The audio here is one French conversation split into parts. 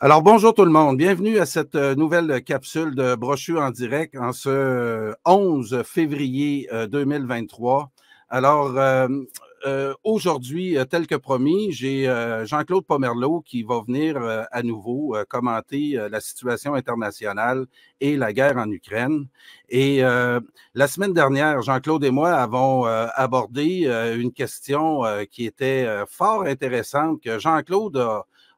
Alors, bonjour tout le monde. Bienvenue à cette euh, nouvelle capsule de brochure en direct en ce 11 euh, février 2023. Euh, Alors, aujourd'hui, tel que promis, j'ai Jean-Claude Pomerleau qui va venir à nouveau commenter la situation internationale et la guerre en Ukraine. Et la semaine dernière, Jean-Claude et moi avons abordé une question qui était fort intéressante que Jean-Claude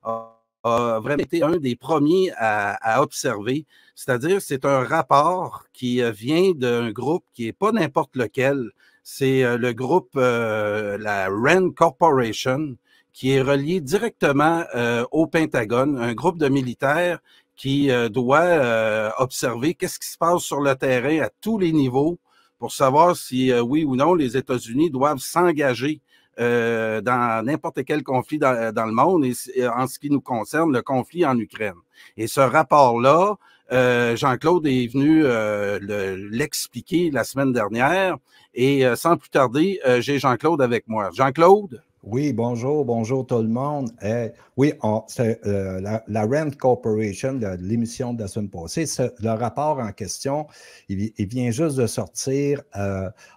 a a vraiment été un des premiers à, observer. C'est-à-dire, c'est un rapport qui euh, vient d'un groupe qui n'est pas n'importe lequel. C'est euh, le groupe, euh, la RAND Corporation, qui est relié directement au Pentagone, un groupe de militaires qui doit observer qu'est-ce qui se passe sur le terrain à tous les niveaux pour savoir si, oui ou non, les États-Unis doivent s'engager euh, dans n'importe quel conflit dans, euh, le monde, et, euh, en ce qui nous concerne, le conflit en Ukraine. Et ce rapport-là, Jean-Claude est venu l'expliquer la semaine dernière. Et sans plus tarder, j'ai Jean-Claude avec moi. Jean-Claude? Oui, bonjour, bonjour tout le monde. oui, on, la, la, Rent Corporation, l'émission de la semaine passée, le rapport en question, il, vient juste de sortir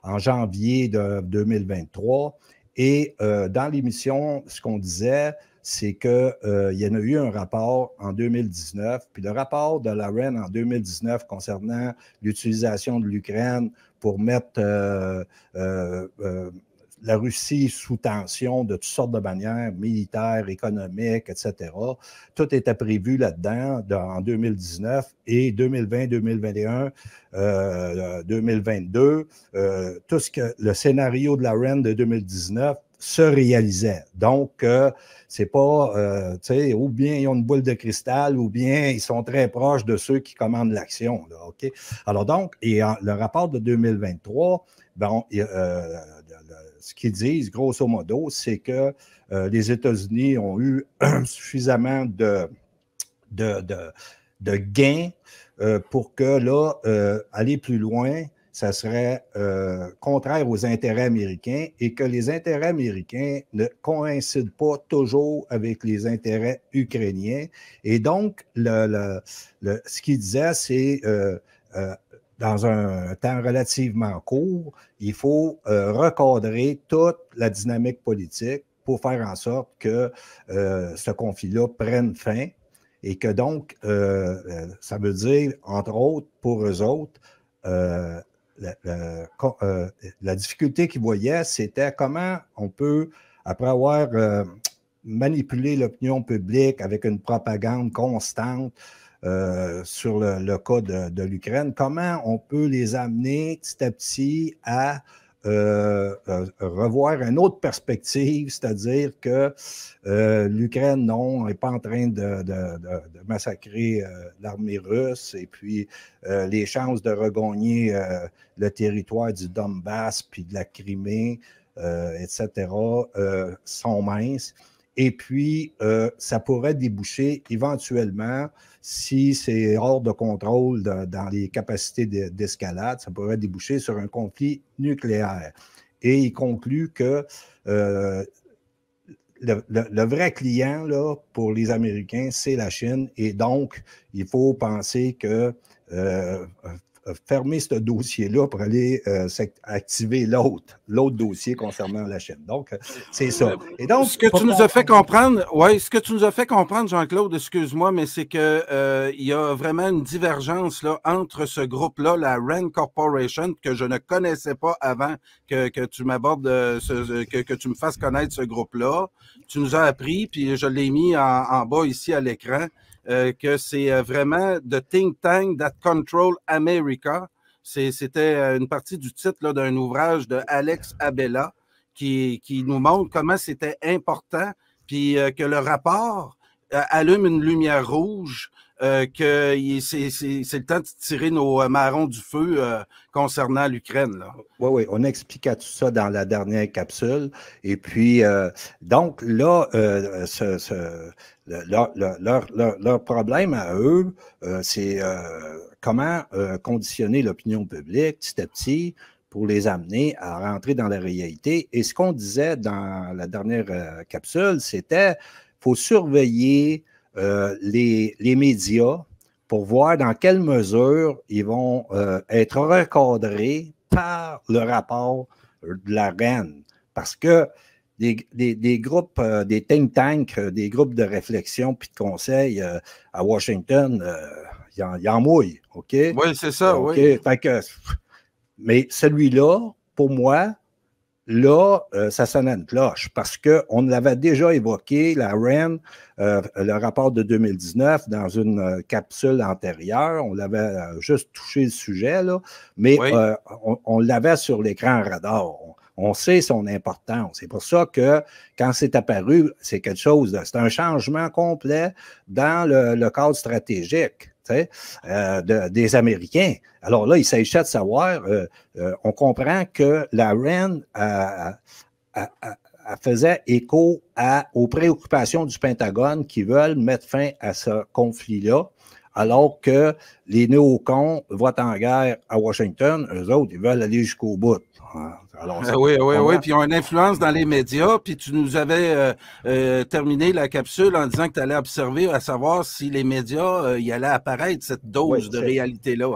en janvier de 2023 et euh, dans l'émission, ce qu'on disait, c'est qu'il euh, y en a eu un rapport en 2019, puis le rapport de la REN en 2019 concernant l'utilisation de l'Ukraine pour mettre euh, la Russie sous tension de toutes sortes de manières, militaires, économiques, etc. Tout était prévu là-dedans en 2019 et 2020, 2021, 2022. tout ce que le scénario de la REN de 2019 se réalisait. Donc, euh, c'est pas, euh, tu sais, ou bien ils ont une boule de cristal, ou bien ils sont très proches de ceux qui commandent l'action. OK? Alors donc, et le rapport de 2023, bon euh, ce qu'ils disent, grosso modo, c'est que euh, les États-Unis ont eu suffisamment de, gains euh, pour que là, euh, aller plus loin, ça serait contraire aux intérêts américains et que les intérêts américains ne coïncident pas toujours avec les intérêts ukrainiens. Et donc, ce qu'ils disaient, c'est dans un temps relativement court, il faut euh, recadrer toute la dynamique politique pour faire en sorte que euh, ce conflit-là prenne fin et que donc, euh, ça veut dire, entre autres, pour eux autres, la, la, difficulté qu'ils voyaient, c'était comment on peut, après avoir manipulé l'opinion publique avec une propagande constante, euh, sur le, cas de, l'Ukraine, comment on peut les amener petit à petit à euh, euh, revoir une autre perspective, c'est-à-dire que l'Ukraine, non, n'est pas en train de, de massacrer l'armée russe, et puis les chances de regagner le territoire du Donbass, puis de la Crimée, etc., sont minces. Et puis, euh, ça pourrait déboucher éventuellement, si c'est hors de contrôle dans les capacités d'escalade, ça pourrait déboucher sur un conflit nucléaire. Et il conclut que euh, le, vrai client là, pour les Américains, c'est la Chine. Et donc, il faut penser que euh, euh, fermer ce dossier-là pour aller euh, activer l'autre, l'autre dossier concernant la chaîne. Donc, euh, c'est ça. Et donc, ce que tu nous as fait comprendre, ouais, ce que tu nous as fait comprendre, Jean-Claude, excuse-moi, mais c'est que euh, il y a vraiment une divergence là, entre ce groupe-là, la RAND Corporation, que je ne connaissais pas avant que, que tu m'abordes, que, que, tu me fasses connaître ce groupe-là. Tu nous as appris, puis je l'ai mis en bas ici à l'écran. Euh, que c'est euh, vraiment The Think Tank That Control America. C'était euh, une partie du titre d'un ouvrage de Alex Abella qui, qui nous montre comment c'était important, puis que le rapport euh, allume une lumière rouge, euh, que c'est le temps de tirer nos euh, marrons du feu concernant l'Ukraine. Oui, oui, on expliqua tout ça dans la dernière capsule. Et puis, donc là, ce, leur, leur, problème à eux, c'est comment conditionner l'opinion publique petit à petit pour les amener à rentrer dans la réalité. Et ce qu'on disait dans la dernière capsule, c'était faut surveiller euh, les, médias pour voir dans quelle mesure ils vont euh, être recadrés par le rapport de la reine. Parce que des, groupes, euh, des think tanks, des groupes de réflexion puis de conseil à Washington, ils en, en mouillent, OK? Oui, c'est ça, oui. mais celui-là, pour moi, là, euh, ça sonne une cloche parce qu'on l'avait déjà évoqué, la REN, euh, le rapport de 2019, dans une euh, capsule antérieure. On l'avait juste touché le sujet, là, mais on, l'avait sur l'écran radar. On, sait son importance. C'est pour ça que quand c'est apparu, c'est quelque chose, c'est un changement complet dans le cadre stratégique. Euh, des Américains. Alors là, il s'agissait de savoir, euh, euh, on comprend que la REN faisait écho aux préoccupations du Pentagone qui veulent mettre fin à ce conflit-là, alors que les néocons votent en guerre à Washington, eux autres, ils veulent aller jusqu'au bout. Hein. Ah oui, oui, oui. Puis on a une influence dans les médias. Puis tu nous avais euh, euh, terminé la capsule en disant que tu allais observer à savoir si les médias euh, y allaient apparaître cette dose de réalité-là.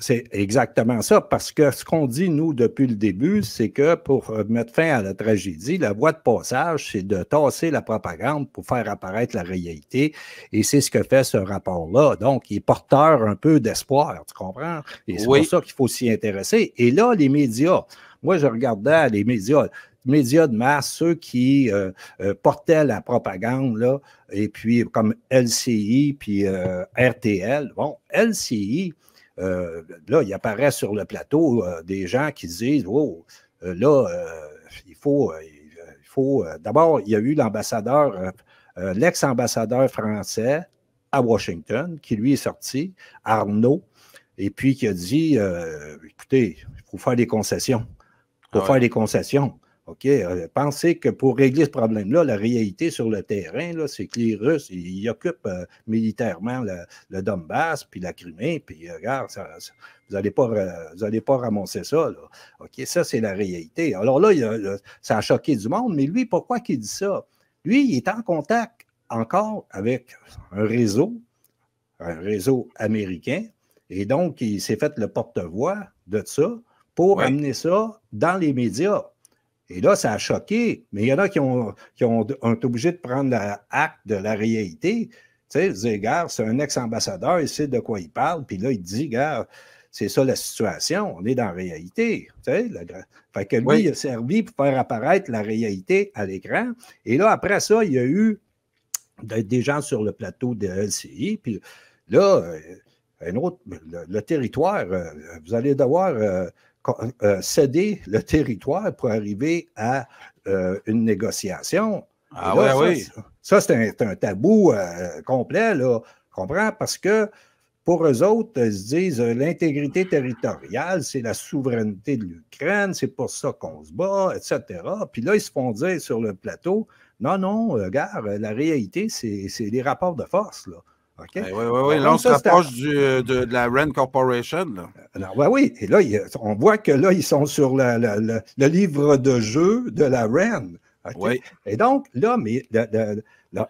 C'est exactement ça, parce que ce qu'on dit, nous, depuis le début, c'est que pour mettre fin à la tragédie, la voie de passage, c'est de tasser la propagande pour faire apparaître la réalité. Et c'est ce que fait ce rapport-là. Donc, il est porteur un peu d'espoir, tu comprends? Et c'est pour ça qu'il faut s'y intéresser. Et là, les médias, moi, je regardais les médias médias de masse, ceux qui euh, euh, portaient la propagande, là, et puis comme LCI, puis euh, RTL. Bon, LCI, là, il apparaît sur le plateau des gens qui disent, Oh, là, il faut, il faut, d'abord, il y a eu l'ambassadeur, l'ex-ambassadeur français à Washington, qui lui est sorti, Arnaud, et puis qui a dit, écoutez, il faut faire des concessions pour ah faire des concessions. OK? Euh, pensez que pour régler ce problème-là, la réalité sur le terrain, c'est que les Russes, ils, occupent euh, militairement le, Donbass, puis la Crimée, puis euh, regarde, vous n'allez pas, pas ramasser ça. OK? Ça, c'est la réalité. Alors là, ça a choqué du monde, mais lui, pourquoi qu'il dit ça? Lui, il est en contact encore avec un réseau, un réseau américain, et donc, il s'est fait le porte-voix de ça pour amener ça dans les médias. Et là, ça a choqué, mais il y en a qui ont, qui ont, ont été obligés de prendre acte de la réalité. Tu sais, gars, c'est un ex-ambassadeur, il sait de quoi il parle, puis là, il dit, gars, c'est ça la situation, on est dans la réalité. Tu sais, Fait que lui, il a servi pour faire apparaître la réalité à l'écran. Et là, après ça, il y a eu des gens sur le plateau de LCI, puis là, euh, un autre, le territoire, euh, vous allez devoir euh, euh, céder le territoire pour arriver à euh, une négociation. Ah ça, oui. Ça, c'est un, tabou euh, complet, là. comprends? Parce que pour eux autres, ils se disent l'intégrité territoriale, c'est la souveraineté de l'Ukraine, c'est pour ça qu'on se bat, etc. Puis là, ils se font dire sur le plateau non, non, regarde, la réalité, c'est les rapports de force. Là oui, ben oui, ben Là, on se rapproche euh, de, la Rand Corporation. oui, et là, on voit que là, ils sont sur le livre de jeu de la Rand. Et donc, là, mais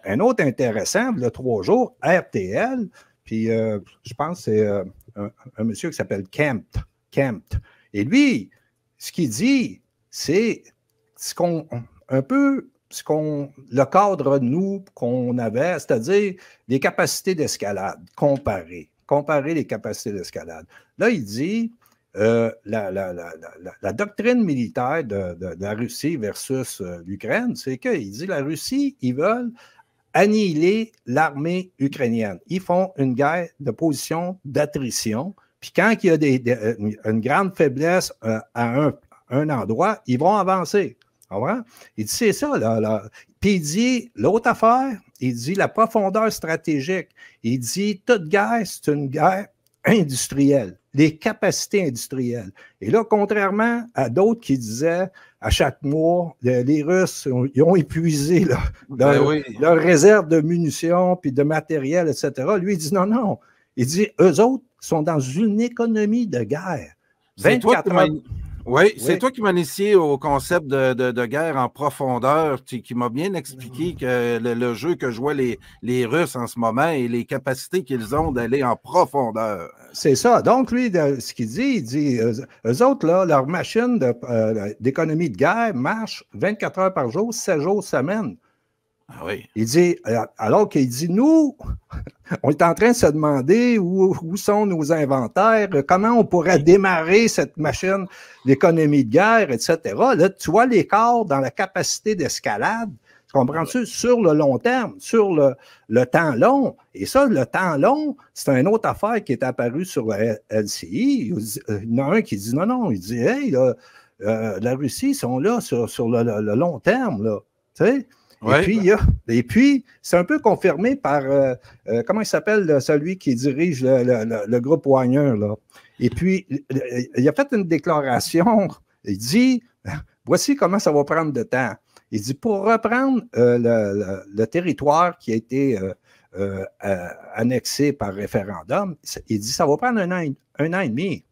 un autre intéressant, le trois jours, RTL, puis euh, je pense c'est euh, un, monsieur qui s'appelle Kempt. Kempt. Et lui, ce qu'il dit, c'est ce qu'on un peu qu'on, le cadre, nous, qu'on avait, c'est-à-dire les capacités d'escalade, comparer, comparer les capacités d'escalade. Là, il dit euh, la, doctrine militaire de, la Russie versus euh, l'Ukraine, c'est que, il dit la Russie, ils veulent annihiler l'armée ukrainienne. Ils font une guerre de position d'attrition. Puis quand il y a une grande faiblesse euh, à un, un endroit, ils vont avancer. Il dit, c'est ça, là, Puis il dit, l'autre affaire, il dit la profondeur stratégique. Il dit, toute guerre, c'est une guerre industrielle, les capacités industrielles. Et là, contrairement à d'autres qui disaient, à chaque mois, les Russes, ont, ils ont épuisé ben leurs réserves leur, réserve de munitions, puis de matériel, etc. Lui, il dit, non, non. Il dit, eux autres sont dans une économie de guerre. 24 ans. Oui, c'est toi qui m'as initié au concept de, de, guerre en profondeur, qui m'a bien expliqué mm. que le, jeu que jouaient les, les Russes en ce moment et les capacités qu'ils ont d'aller en profondeur. C'est ça. Donc, lui, ce qu'il dit, il dit, eux autres, là, leur machine euh, d'économie de, de guerre marche 24 heures par jour, 7 jours semaine. Ah il dit, euh, alors qu'il dit, nous, on est en train de se demander où, où sont nos inventaires, comment on pourrait démarrer cette machine d'économie de guerre, etc. Là, tu vois l'écart dans la capacité d'escalade. Tu comprends-tu? Sur le long terme, sur le, le, temps long. Et ça, le temps long, c'est une autre affaire qui est apparue sur la LCI. Euh, il y en a un qui dit non, non. Il dit, hey, euh, la Russie, ils sont là sur, sur le, long terme. Là. Tu sais? Et puis, et puis, c'est un peu confirmé par, euh, euh, comment il s'appelle, celui qui dirige le, groupe Wagner, là. Et puis, il a fait une déclaration. Il dit, voici comment ça va prendre de temps. Il dit, pour reprendre euh, le, territoire qui a été annexé par référendum, il dit, ça va prendre un an, un an et demi.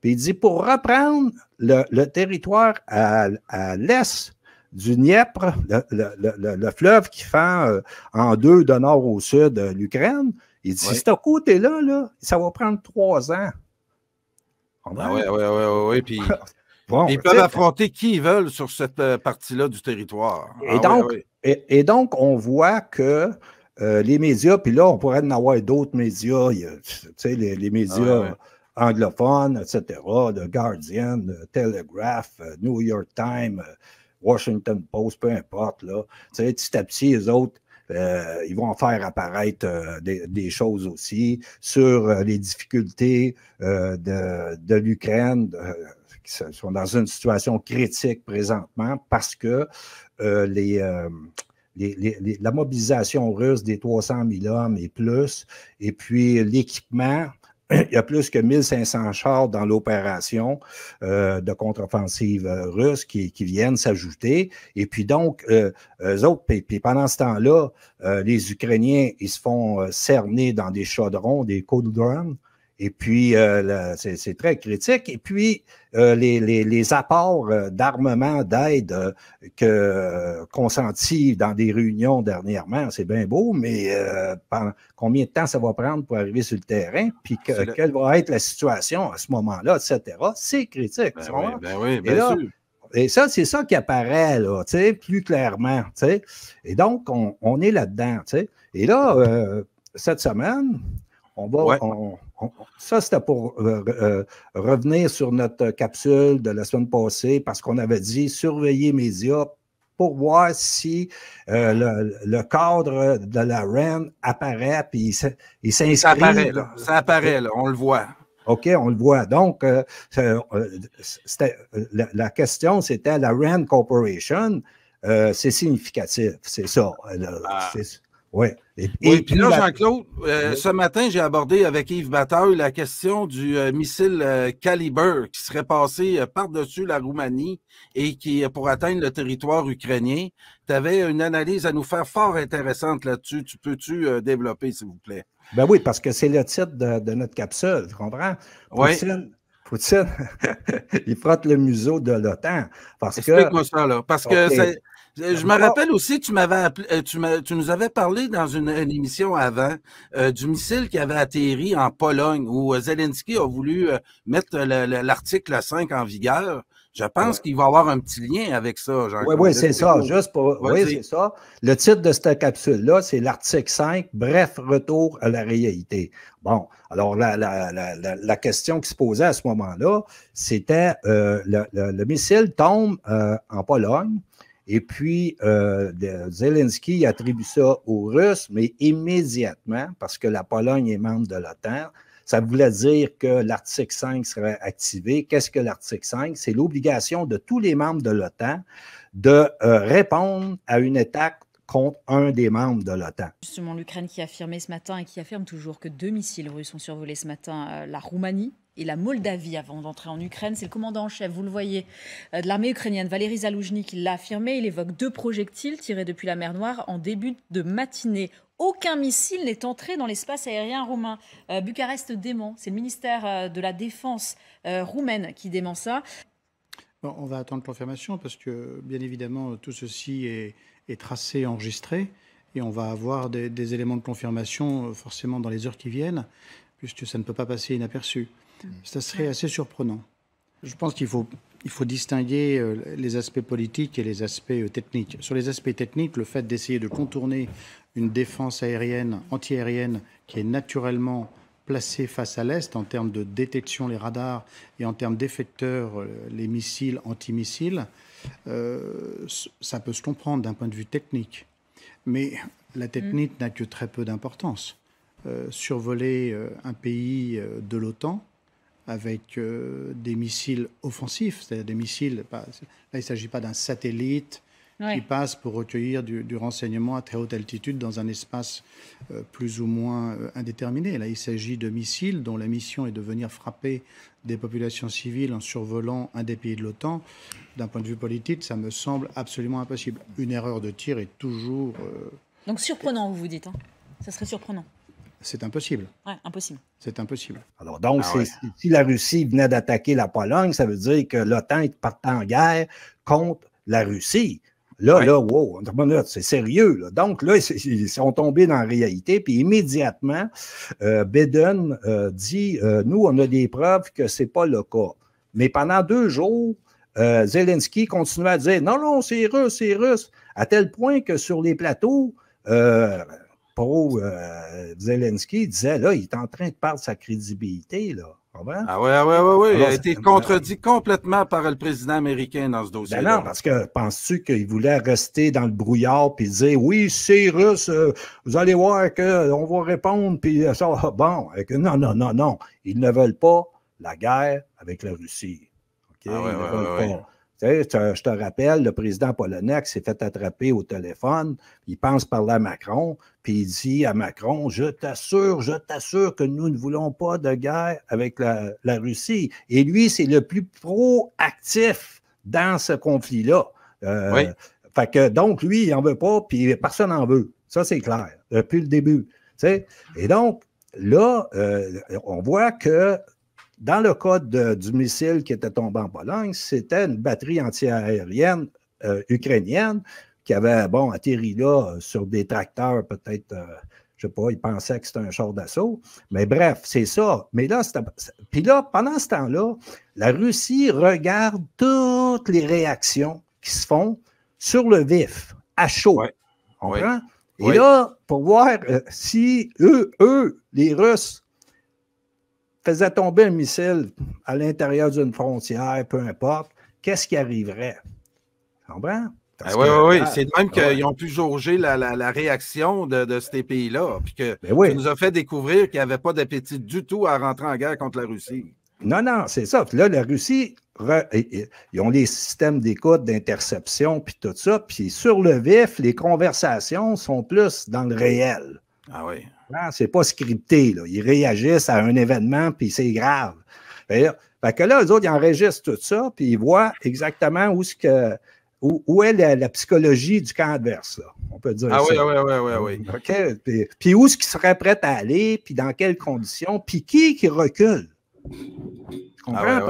Puis il dit, pour reprendre le, territoire à l'est du Dniepr, le, fleuve qui fend euh, en deux de nord au sud euh, l'Ukraine. Il dit, c'est ce côté-là, là, ça va prendre trois ans. Oui, oui, oui, ils peuvent affronter qui ils veulent sur cette euh, partie-là du territoire. Et, ah donc, Et, donc, on voit que les médias, puis là, on pourrait en avoir d'autres médias, tu les, ah médias... anglophones, etc., The Guardian, Telegraph, New York Times, Washington Post, peu importe. Là. Tu sais, petit à petit, les autres, euh, ils vont faire apparaître euh, des, choses aussi sur euh, les difficultés de, l'Ukraine, qui sont dans une situation critique présentement parce que la mobilisation russe des 300 000 hommes et plus, et puis l'équipement il y a plus que 1500 chars dans l'opération euh, de contre-offensive euh, russe qui, viennent s'ajouter. Et puis donc, euh, autres, pendant ce temps-là, les Ukrainiens, ils se font cerner dans des chaudrons, des cauldrons, et puis, euh, c'est très critique. Et puis, euh, les, apports euh, d'armement, d'aide que consentis dans des réunions dernièrement, c'est bien beau, mais combien de temps ça va prendre pour arriver sur le terrain, puis quelle va être la situation à ce moment-là, etc. C'est critique. Ben ben bien sûr. Et ça, c'est ça qui apparaît, là, plus clairement, sais. Et donc, on, on est là-dedans, Et là, cette semaine, ça, c'était pour euh, euh, revenir sur notre capsule de la semaine passée parce qu'on avait dit surveiller médias pour voir si euh, le, cadre de la REN apparaît puis il s'inscrit. Ça apparaît, On le voit. OK, on le voit. Donc, la, question, c'était la REN Corporation. c'est significatif, c'est ça. Ah. Oui. Et, puis là, Jean-Claude, euh, ce matin, j'ai abordé avec Yves Bataille la question du euh, missile euh, Caliber qui serait passé par-dessus la Roumanie et qui, pour atteindre le territoire ukrainien, tu avais une analyse à nous faire fort intéressante là-dessus. Tu peux-tu développer, s'il vous plaît? Ben oui, parce que c'est le titre de, notre capsule, tu comprends? oui. faut il frotte le museau de l'OTAN. Explique-moi ça, là. Parce que je ben, me rappelle aussi, tu euh, tu, nous avais parlé dans une, émission avant euh, du missile qui avait atterri en Pologne où euh, Zelensky a voulu mettre l'article 5 en vigueur. Je pense qu'il va y avoir un petit lien avec ça. Jean oui, oui, c'est ça. Juste pour. Oui, c'est ça. Le titre de cette capsule-là, c'est l'article 5, bref, retour à la réalité. Bon, alors la, question qui se posait à ce moment-là, c'était le, missile tombe en Pologne. Et puis, euh, Zelensky attribue ça aux Russes, mais immédiatement, parce que la Pologne est membre de l'OTAN, ça voulait dire que l'article 5 serait activé. Qu'est-ce que l'article 5? C'est l'obligation de tous les membres de l'OTAN de euh, répondre à une attaque contre un des membres de l'OTAN. Justement, l'Ukraine qui a affirmé ce matin et qui affirme toujours que deux missiles russes ont survolé ce matin euh, la Roumanie et la Moldavie avant d'entrer en Ukraine. C'est le commandant en chef, vous le voyez, euh, de l'armée ukrainienne, Valérie Zaloujny, qui l'a affirmé. Il évoque deux projectiles tirés depuis la mer Noire en début de matinée. Aucun missile n'est entré dans l'espace aérien roumain. Euh, Bucarest dément. C'est le ministère de la Défense roumaine qui dément ça. on va attendre confirmation parce que, bien évidemment, tout ceci est est tracé, enregistré, et on va avoir des, éléments de confirmation euh, forcément dans les heures qui viennent, puisque ça ne peut pas passer inaperçu. Hmm. Ça serait assez surprenant. Je pense qu'il faut, il faut distinguer euh, les aspects politiques et les aspects euh, techniques. Sur les aspects techniques, le fait d'essayer de contourner une défense aérienne, anti-aérienne, qui est naturellement Placé face à l'Est en termes de détection, les radars, et en termes d'effecteurs, euh, les missiles, antimissiles, missiles euh, ça peut se comprendre d'un point de vue technique. Mais la technique n'a que très peu d'importance. Euh, survoler un pays de l'OTAN avec des missiles offensifs, c'est-à-dire des missiles, bah, là il ne s'agit pas d'un satellite, qui passent pour recueillir du, renseignement à très haute altitude dans un espace euh, plus ou moins euh, indéterminé. Là, il s'agit de missiles dont la mission est de venir frapper des populations civiles en survolant un des pays de l'OTAN. D'un point de vue politique, ça me semble absolument impossible. Une erreur de tir est toujours... Euh, donc surprenant, vous vous dites. Hein. ça serait surprenant. C'est impossible. Ouais, impossible. C'est impossible. Alors, donc, ah si la Russie venait d'attaquer la Pologne, ça veut dire que l'OTAN est partant en guerre contre la Russie. Là, là, wow, c'est sérieux. Donc là, ils sont tombés dans la réalité. Puis immédiatement, euh, Biden euh, dit euh, Nous, on a des preuves que ce n'est pas le cas. Mais pendant deux jours, Zelensky continuait à dire Non, non, c'est russe, c'est russe. À tel point que sur les plateaux, pro Zelensky disait Là, il est en train de perdre sa crédibilité. Là. Ah oui, oui, oui, Il a été contredit complètement par le président américain dans ce ben dossier. là parce que penses-tu qu'il voulait rester dans le brouillard puis dire oui, c'est russe, euh, vous allez voir qu'on euh, va répondre, puis euh, ça ah, bon. non, non, non, non. Ils ne veulent pas la guerre avec la Russie je te rappelle, le président polonais s'est fait attraper au téléphone, il pense parler à Macron, puis il dit à Macron, je t'assure, je t'assure que nous ne voulons pas de guerre avec la, Russie. Et lui, c'est le plus proactif dans ce conflit-là. Euh, fait que donc, lui, il n'en veut pas, puis personne n'en veut. Ça, c'est clair, depuis le début. Et donc, là, euh, on voit que dans le cas du missile qui était tombé en Pologne, c'était une batterie antiaérienne euh, ukrainienne qui avait, bon, atterri là euh, sur des tracteurs, peut-être, euh, je sais pas, ils pensaient que c'était un char d'assaut. Mais bref, c'est ça. Mais là, puis là, pendant ce temps-là, la Russie regarde toutes les réactions qui se font sur le vif, à chaud. Et là, pour voir si eux, les Russes, faisait tomber un missile à l'intérieur d'une frontière, peu importe, qu'est-ce qui arriverait? Tu comprends? Ah oui, oui, oui. C'est même ah qu'ils ont pu jauger la, réaction de, de ces pays-là. Puis ça ben nous a fait découvrir qu'il n'y avait pas d'appétit du tout à rentrer en guerre contre la Russie. Non, non, c'est ça. là, la Russie, ils ont les systèmes d'écoute, d'interception, puis tout ça. Puis sur le vif, les conversations sont plus dans le réel. Ah oui. Hein, c'est pas scripté. Ils réagissent à un événement, puis c'est grave. que là, eux autres, ils enregistrent tout ça, puis ils voient exactement où, est la, psychologie du camp adverse. On peut dire ah ça. Ah oui, ah oui, ah oui, oui. Puis, où est-ce qu'ils seraient prêts à aller, puis dans quelles conditions, puis qui qui recule. Tu comprends?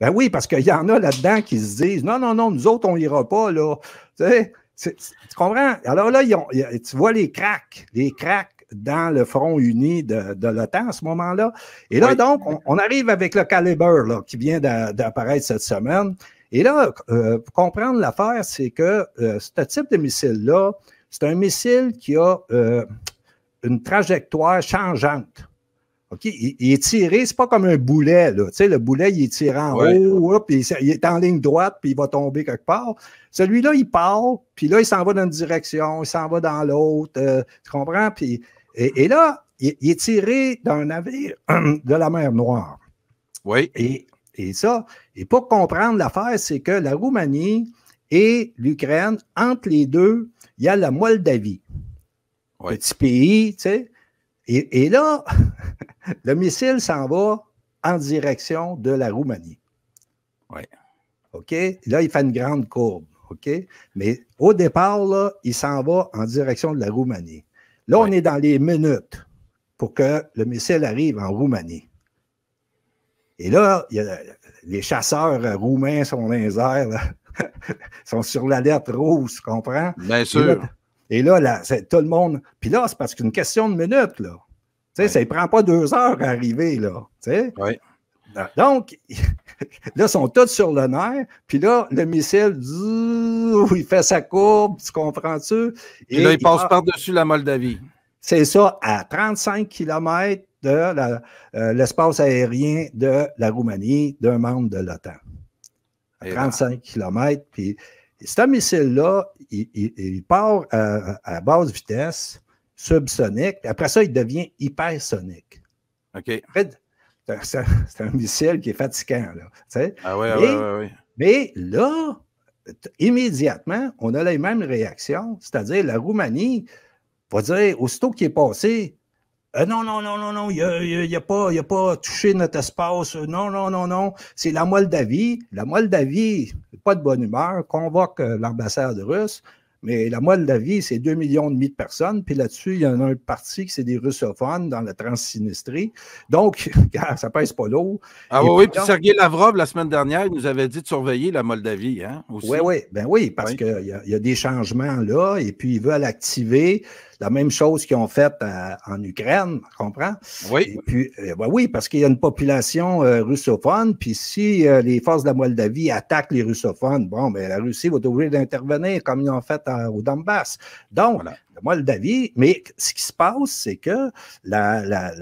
ben oui, parce qu'il y en a là-dedans qui se disent non, non, non, nous autres, on n'ira pas, là. Tu, comprends? Alors là, tu vois les cracks, les cracks dans le front uni de, l'OTAN à ce moment-là. Et là, donc, on, arrive avec le Caliber là, qui vient d'apparaître cette semaine. Et là, euh, pour comprendre l'affaire, c'est que euh, ce type de missile-là, c'est un missile qui a euh, une trajectoire changeante. Il, est tiré, c'est pas comme un boulet. Là. Tu sais, le boulet, il est tiré en haut, puis il est en ligne droite, puis il va tomber quelque part. Celui-là, il part, puis là, il s'en va dans une direction, il s'en va dans l'autre. tu comprends? Puis et, là, il, est tiré d'un navire de la mer Noire. Oui. Et, ça, et pour comprendre l'affaire, c'est que la Roumanie et l'Ukraine, entre les deux, il y a la Moldavie. Oui. Petit pays, tu sais. Et, et là, le missile s'en va en direction de la Roumanie. Oui. OK? Là, il fait une grande courbe. OK? Mais au départ, là, il s'en va en direction de la Roumanie. Là, on est dans les minutes pour que le missile arrive en Roumanie. Et là, les chasseurs roumains sont dans les airs, sont sur l'alerte rouge, tu comprends? Bien sûr. Et là, tout le monde. Puis là, c'est parce qu'une question de minutes, là. Tu sais, ça ne prend pas deux heures à arriver, là. Tu sais? Donc, Là, ils sont tous sur le nerf. Puis là, le missile, il fait sa courbe, tu comprends-tu? Et, Et là, il, passe ah, par-dessus la Moldavie. C'est ça, à 35 km de euh, l'espace aérien de la Roumanie, d'un membre de l'OTAN. À 35 eh ben. km. Puis ce missile-là, il, part à, basse vitesse, subsonique. après ça, il devient hypersonique. OK. C'est un, missile qui est fatigant. Là, ah mais, mais là, immédiatement, on a les mêmes réactions, c'est-à-dire la Roumanie va dire, aussitôt qu'il est passé, euh, non, non, non, non, non, il n'a a, pas, touché notre espace. Euh, non, non, non, non. C'est la Moldavie. La Moldavie, pas de bonne humeur, convoque euh, l'ambassade russe. Mais la Moldavie, c'est 2,5 millions de personnes. Puis là-dessus, il y en a un parti qui c'est des russophones dans la Transsinistrie. Donc, ça pèse pas lourd. Ah oui, oui, puis, Sergei Lavrov, la semaine dernière, il nous avait dit de surveiller la Moldavie. Hein, aussi. Oui, oui, ben oui, parce que qu'il y, a des changements là. Et puis, ils veulent l'activer. La même chose qu'ils ont faite euh, en Ukraine, comprends? Oui. Et puis, bah oui, parce qu'il y a une population euh, russophone, puis si les forces de la Moldavie attaquent les russophones, bon, ben, la Russie va être obligée d'intervenir comme ils ont fait au Donbass. Donc, la Moldavie, mais ce qui se passe, c'est que la,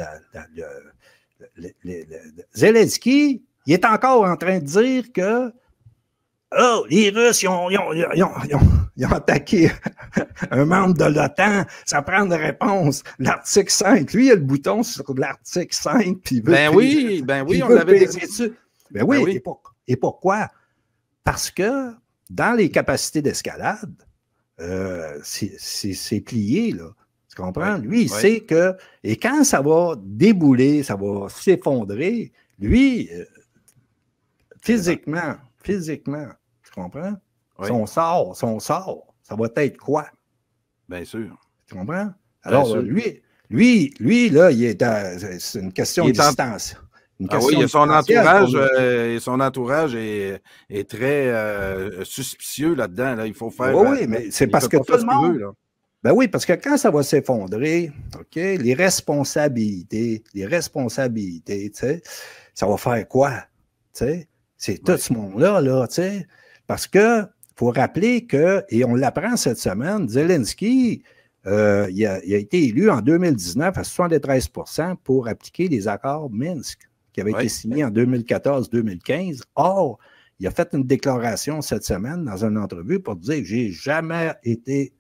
Zelensky, il est encore en train de dire que Oh, les Russes, ils ont, attaqué un membre de l'OTAN. Ça prend une réponse. L'article 5, lui, il a le bouton sur l'article 5. Puis ben, oui, ben oui, on l'avait dessus. Ben oui, Et, pourquoi? Parce que dans les capacités d'escalade, euh, c'est plié, là. Tu comprends? lui, il sait que. Et quand ça va débouler, ça va s'effondrer, lui, euh, physiquement, physiquement. Tu comprends? Son sort, son sort, ça va être quoi? Bien sûr. Tu comprends? Alors, lui, lui, lui, là, il est c'est une question de distance. Ah oui, son entourage, euh, son entourage est, très euh, suspicieux là-dedans. Il faut faire. Oui, euh, mais c'est parce que tout le monde. ben oui, parce que quand ça va s'effondrer, OK, les responsabilités, les responsabilités, tu sais, ça va faire quoi? Tu sais? C'est tout ce monde-là, tu sais. Parce que faut rappeler que, et on l'apprend cette semaine, Zelensky, euh, il, a, été élu en 2019 à 73 pour appliquer les accords Minsk qui avaient été signés en 2014-2015. Or, il a fait une déclaration cette semaine dans une entrevue pour dire que j'ai jamais été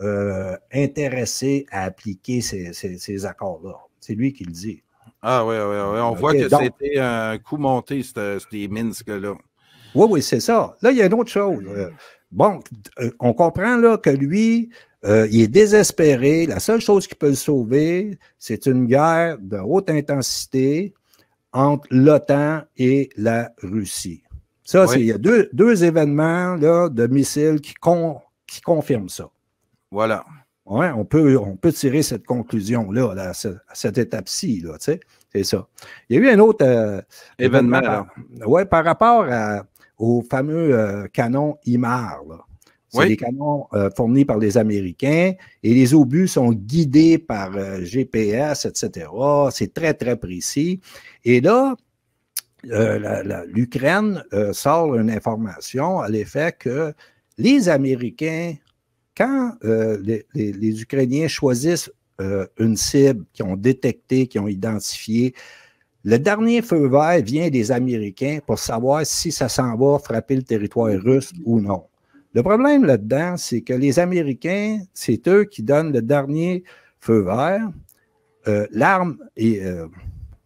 euh, intéressé à appliquer ces accords-là. C'est lui qui le dit. Ah oui, On voit que c'était un coup monté, ces Minsk-là. Oui, oui, c'est ça. Là, il y a une autre chose. Euh, bon, euh, on comprend là que lui, euh, il est désespéré. La seule chose qui peut le sauver, c'est une guerre de haute intensité entre l'OTAN et la Russie. Ça, il y a deux, deux événements là, de missiles qui, qui confirment ça. Voilà. Ouais, on, peut, on peut tirer cette conclusion-là cette étape-ci. C'est ça. Il y a eu un autre euh, événement. par, par rapport au fameux euh, canon IMAR. C'est des canons euh, fournis par les Américains et les obus sont guidés par GPS, etc. C'est très, très précis. Et là, l'Ukraine sort une information à l'effet que les Américains quand euh, les, Ukrainiens choisissent euh, une cible qu'ils ont détectée, qu'ils ont identifiée, le dernier feu vert vient des Américains pour savoir si ça s'en va frapper le territoire russe ou non. Le problème là-dedans, c'est que les Américains, c'est eux qui donnent le dernier feu vert. Euh, l'arme,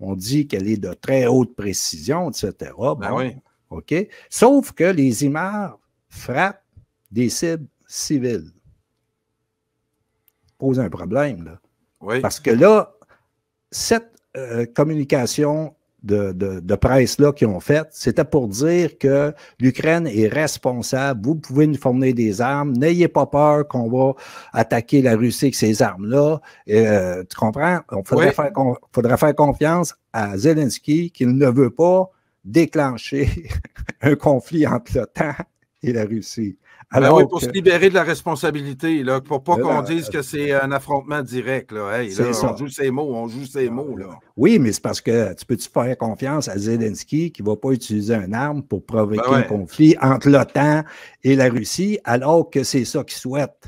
on dit qu'elle est de très haute précision, etc. Ben OK? Sauf que les images frappent des cibles civiles pose un problème. Là. Parce que là, cette euh, communication de, presse-là qu'ils ont faite, c'était pour dire que l'Ukraine est responsable, vous pouvez nous fournir des armes, n'ayez pas peur qu'on va attaquer la Russie avec ces armes-là. Euh, tu comprends? Il faudrait, faudrait faire confiance à Zelensky qu'il ne veut pas déclencher un conflit entre l'OTAN et la Russie. Ah alors pour se libérer de la responsabilité, là, pour pas qu'on dise que euh, c'est un affrontement direct. on joue ses mots, on joue ses mots. Là. Oui, mais c'est parce que tu peux-tu faire confiance à Zelensky qui ne va pas utiliser une arme pour provoquer ben un conflit entre l'OTAN et la Russie, alors que c'est ça qu'il souhaite?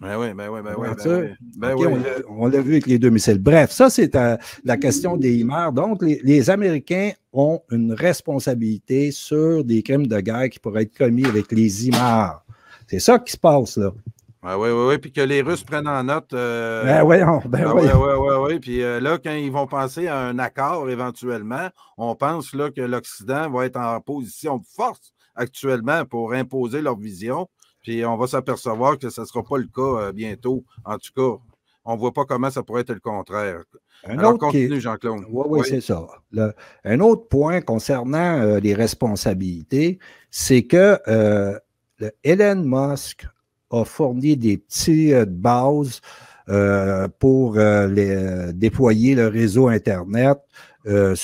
Ben oui, ben oui, oui. On l'a vu avec les deux missiles. Bref, ça, c'est euh, la question des IMAR. Donc, les, Américains ont une responsabilité sur des crimes de guerre qui pourraient être commis avec les IMAR. C'est ça qui se passe, là. Oui, oui, oui, puis que les Russes prennent en note. Euh, ben oui, oh, ben ah oui. Oui, oui, Puis euh, là, quand ils vont penser à un accord éventuellement, on pense là, que l'Occident va être en position de force actuellement pour imposer leur vision. Puis on va s'apercevoir que ce ne sera pas le cas euh, bientôt. En tout cas, on ne voit pas comment ça pourrait être le contraire. Alors, continue, Jean-Claude. Oui, oui, c'est ça. Un autre point concernant les responsabilités, c'est que Elon Musk a fourni des petites bases euh, pour euh, déployer le réseau Internet euh,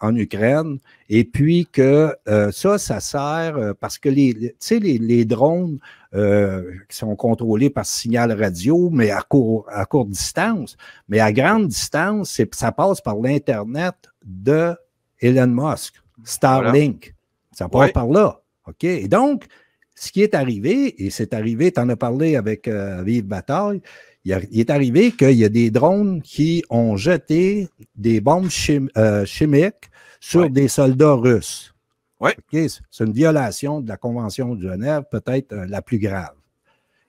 en, Ukraine. Et puis que ça, ça sert parce que les, drones qui sont contrôlés par signal radio, mais à, court, courte distance, mais à grande distance, ça passe par l'Internet de Elon Musk, Starlink. Ça passe par là. OK? Et donc, ce qui est arrivé, et c'est arrivé, tu en as parlé avec euh, Vive Bataille, il, est arrivé qu'il y a des drones qui ont jeté des bombes euh, chimiques sur des soldats russes. Oui. C'est une violation de la Convention de Genève, peut-être euh, la plus grave.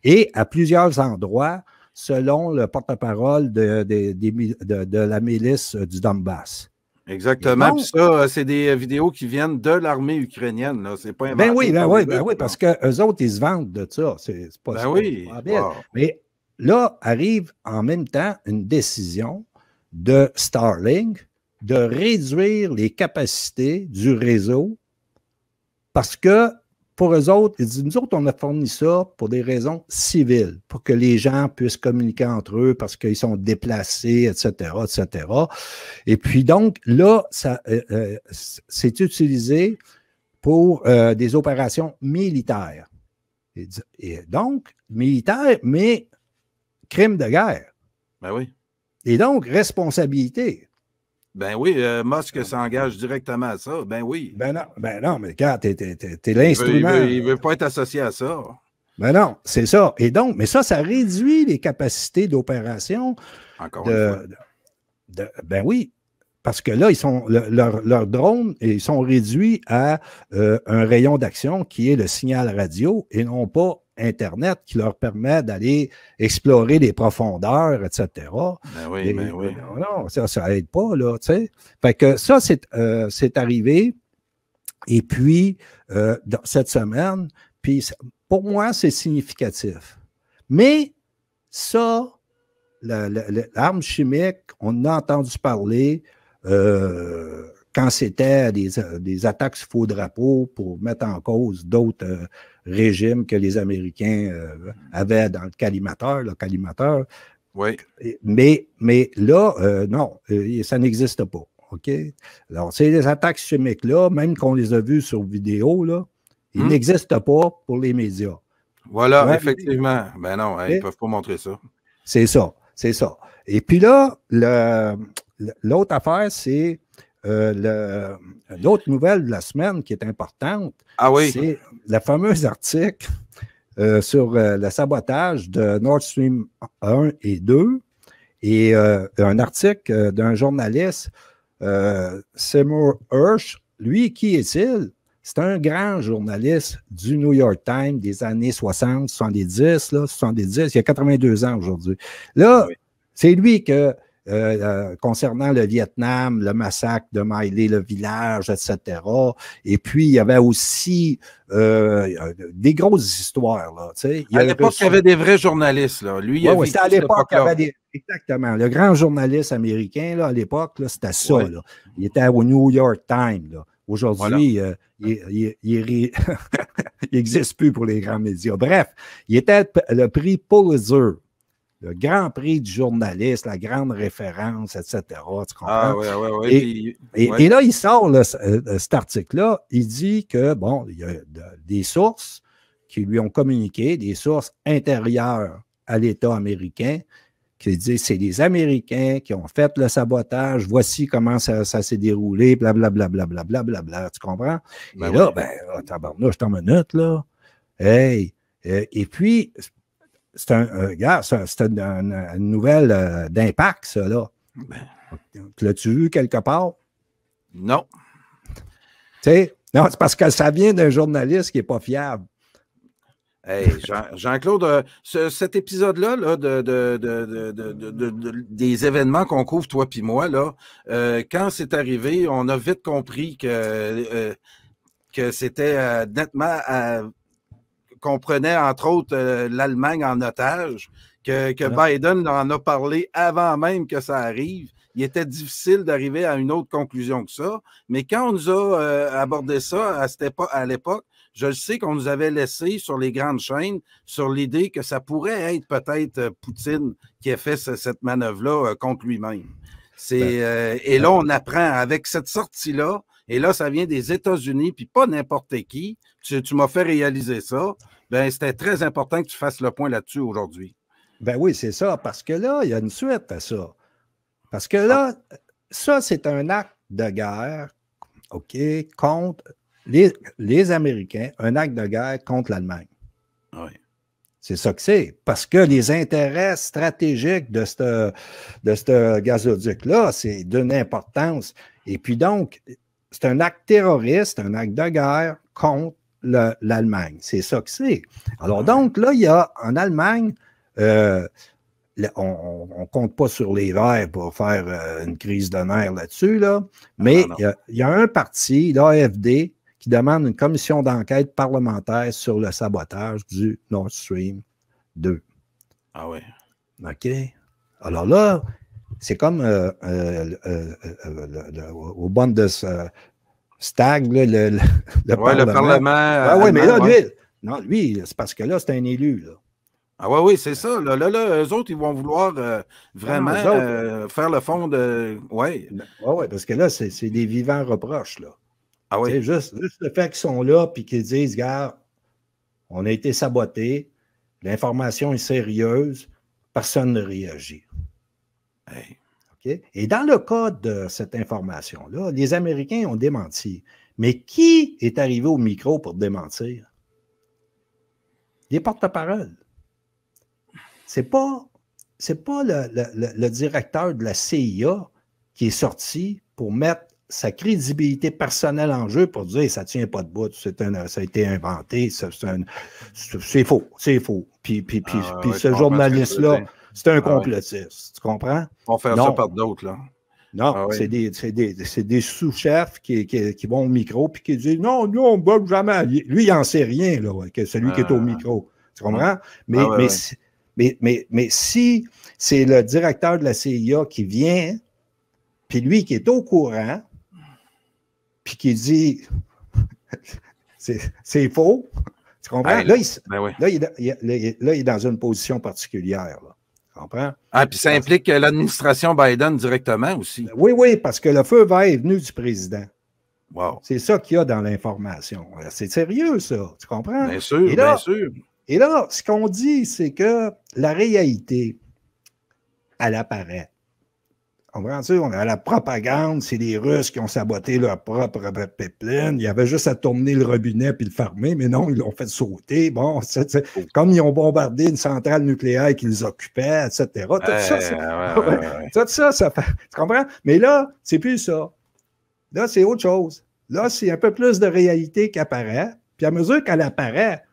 Et à plusieurs endroits, selon le porte-parole de, de, la milice du Donbass. Exactement. Puis ça, euh, c'est des euh, vidéos qui viennent de l'armée ukrainienne. C'est pas Ben oui, ben, ben oui, parce qu'eux autres, ils se vendent de ça. C'est pas ben Mais là, arrive en même temps une décision de Starlink de réduire les capacités du réseau parce que pour eux autres, ils disent, nous autres, on a fourni ça pour des raisons civiles, pour que les gens puissent communiquer entre eux parce qu'ils sont déplacés, etc., etc. Et puis donc, là, ça, euh, euh, c'est utilisé pour euh, des opérations militaires. Et, donc, militaires, mais crime de guerre. Ben oui. Et donc, responsabilité. Ben oui, euh, Musk euh, s'engage directement à ça. Ben oui. Ben non, ben non mais regarde, t'es, l'instrument. Il ne veut, pas être associé à ça. Ben non, c'est ça. Et donc, mais ça, ça réduit les capacités d'opération. Encore une fois. ben oui, parce que là, ils sont, ils sont réduits à euh, un rayon d'action qui est le signal radio et non pas Internet qui leur permet d'aller explorer les profondeurs, etc. Ben oui, ben oui. Ben non, ça, ça aide pas, là, tu sais. Fait que ça, c'est euh, arrivé. Et puis, euh, dans cette semaine, puis pour moi, c'est significatif. Mais ça, l'arme chimique, on a entendu parler euh, quand c'était des, des, attaques sous faux drapeau pour mettre en cause d'autres régime que les Américains euh, avaient dans le calimateur. le calimateur. Oui. Mais, mais là, euh, non, euh, ça n'existe pas. OK? Alors, ces attaques chimiques-là, même qu'on les a vues sur vidéo, là, ils hmm. n'existent pas pour les médias. Voilà, effectivement. Ben non, hein, ils ne peuvent pas montrer ça. C'est ça, c'est ça. Et puis là, l'autre affaire, c'est euh, euh, l'autre nouvelle de la semaine qui est importante, ah c'est le fameux article euh, sur le sabotage de Nord Stream 1 et 2 et un article d'un journaliste, Seymour Hirsch. Lui, qui est-il? C'est un grand journaliste du New York Times des années 60, 70, là, 70, il y a 82 ans aujourd'hui. Là, ah c'est lui que euh, euh, concernant le Vietnam, le massacre de Maïlé, le village, etc. Et puis, il y avait aussi euh, des grosses histoires. Là, il à l'époque, il y avait des vrais journalistes. Là. Lui, il c'était à l'époque, il y avait des... Exactement. Le grand journaliste américain, là, à l'époque, c'était ça. Là. Il était au New York Times. Aujourd'hui, il n'existe plus pour les grands médias. Bref, il était le prix Pulitzer le Grand Prix du journaliste, la grande référence, etc. Tu ah, comprends? et, là, il sort euh, euh, cet article-là. Il dit que, bon, il y a des sources qui lui ont communiqué, des sources intérieures à l'État américain, qui dit c'est les Américains qui ont fait le sabotage, voici comment ça, s'est déroulé, blablabla, blablabla, bla, tu comprends? Mais ben et là, ben, je oh, t'en minute, là. Hey! Euh, et puis, euh, c'est un, c'est une nouvelle euh, d'impact, ça, là. Ben. L'as-tu vu quelque part? Non. Tu sais, non, c'est parce que ça vient d'un journaliste qui n'est pas fiable. Hey, Jean-Claude, euh, cet épisode-là de, des événements qu'on couvre, toi puis moi, là, quand c'est arrivé, on a vite compris que, que c'était nettement qu'on prenait, entre autres, euh, l'Allemagne en otage, que, que Biden en a parlé avant même que ça arrive. Il était difficile d'arriver à une autre conclusion que ça. Mais quand on nous a euh, abordé ça à, cette à l'époque, je sais qu'on nous avait laissé sur les grandes chaînes sur l'idée que ça pourrait être peut-être euh, Poutine qui a fait cette manœuvre-là contre lui-même. C'est ben, euh, et là on apprend avec cette sortie là et là ça vient des États-Unis puis pas n'importe qui. Tu, m'as fait réaliser ça. Ben c'était très important que tu fasses le point là-dessus aujourd'hui. Ben oui c'est ça parce que là il y a une suite à ça parce que là ah. ça c'est un acte de guerre ok contre les, les Américains un acte de guerre contre l'Allemagne. Oui. C'est ça que c'est. Parce que les intérêts stratégiques de ce de gazoduc-là, c'est d'une importance. Et puis donc, c'est un acte terroriste, un acte de guerre contre l'Allemagne. C'est ça que c'est. Alors donc, là, il y a en Allemagne, euh, on ne compte pas sur les verts pour faire euh, une crise de nerfs là-dessus, là, mais il y, a un parti, l'AFD, demande une commission d'enquête parlementaire sur le sabotage du Nord Stream 2. Ah oui. OK. Alors là, c'est comme au euh, Bundestag, euh, euh, le, le, le, parlement. le parlement. Ah oui, mais là, lui, non, lui c'est parce que là, c'est un élu. Ah oui, oui, c'est ça. Là, eux autres, ils vont vouloir vraiment ah faire le fond de. Oui, oui, parce que là, c'est des vivants reproches. Là. Ah juste, le fait qu'ils sont là et qu'ils disent, gars, on a été saboté, l'information est sérieuse, personne ne réagit. Et dans le cas de cette information-là, les Américains ont démenti. Mais qui est arrivé au micro pour démentir? Les porte parole C'est pas, pas le, directeur de la CIA qui est sorti pour mettre sa crédibilité personnelle en jeu pour dire ça tient pas de bout, un, ça a été inventé, c'est faux, c'est faux. Puis, puis, ah ce journaliste-là, c'est un ah complotiste, tu comprends? On fait ça par d'autres, là. Non, ah c'est des, sous-chefs qui, qui, vont au micro puis qui disent non, nous, on ne jamais. Lui, il n'en sait rien, là, que celui qui est au micro. Tu comprends? Mais, mais, mais si c'est le directeur de la CIA qui vient, puis lui qui est au courant, puis qui dit c'est faux. Tu comprends? là, il, est dans une position particulière. Tu comprends? Ah, puis ça implique l'administration Biden directement aussi. Ben oui, oui, parce que le feu vert est venu du président. Wow. C'est ça qu'il y a dans l'information. Euh, c'est sérieux, ça. Tu comprends? Bien sûr, bien sûr. Et là, ce qu'on dit, c'est que la réalité, elle apparaît tu On a la propagande, c'est les Russes qui ont saboté leur propre pipeline. Il y avait juste à tourner le robinet puis le fermer, mais non, ils l'ont fait sauter. Bon, oh. comme ils ont bombardé une centrale nucléaire qu'ils occupaient, etc. Tout ça, eh, tout ça, ça tu comprends? Mais là, c'est plus ça. Là, c'est autre chose. Là, c'est un peu plus de réalité qui apparaît. Puis à mesure qu'elle apparaît,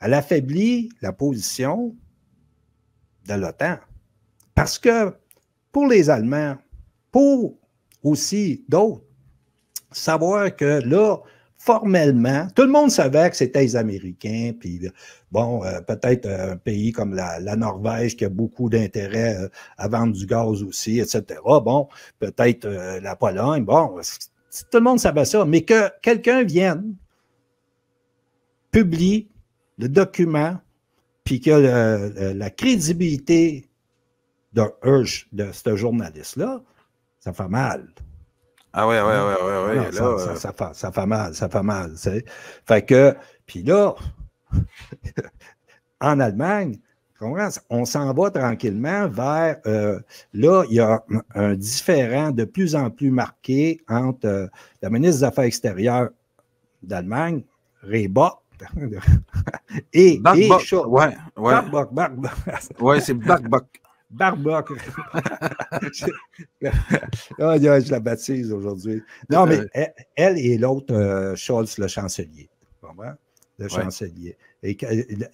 elle affaiblit la position de l'OTAN. Parce que pour les Allemands, pour aussi d'autres, savoir que là, formellement, tout le monde savait que c'était les Américains, puis euh, bon, euh, peut-être un pays comme la, Norvège qui a beaucoup d'intérêt euh, à vendre du gaz aussi, etc. Bon, peut-être la Pologne, bon, tout le monde savait ça, mais que quelqu'un vienne, publie le document, puis que la crédibilité de, de ce journaliste-là, ça fait mal. Ah ouais, ouais, ouais, ouais, ouais. Euh, ça, fait, mal, ça fait mal. Fait que, puis là, en Allemagne, on s'en va tranquillement vers, euh, là, il y a un, différent de plus en plus marqué entre euh, la ministre des Affaires extérieures d'Allemagne, Reba, et, Bach, Oui, c'est Barboc. Ah, je la baptise aujourd'hui. Non, mais euh. elle, et l'autre, euh, Schultz, le chancelier. Le chancelier. Et,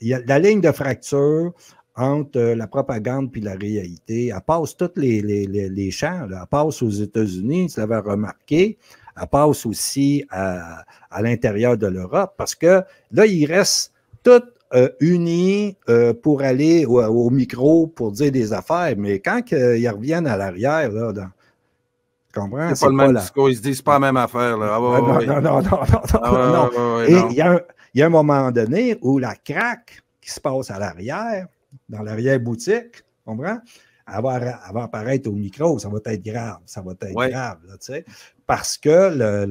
la ligne de fracture entre euh, la propagande puis la réalité, elle passe tous les, les, champs. Elle passe aux États-Unis, tu l'avais remarqué. Elle passe aussi à, à l'intérieur de l'Europe parce que là, il reste tout euh, unis euh, pour aller au, micro pour dire des affaires, mais quand euh, ils reviennent à l'arrière, là, tu comprends? C'est pas, le même discours, ils se disent pas la même affaire. Ah, ah, non, non, non, il y, a un moment donné où la craque qui se passe à l'arrière, dans l'arrière-boutique, tu comprends? Elle va, apparaître au micro, ça va être grave, ça va être grave, tu sais. Parce que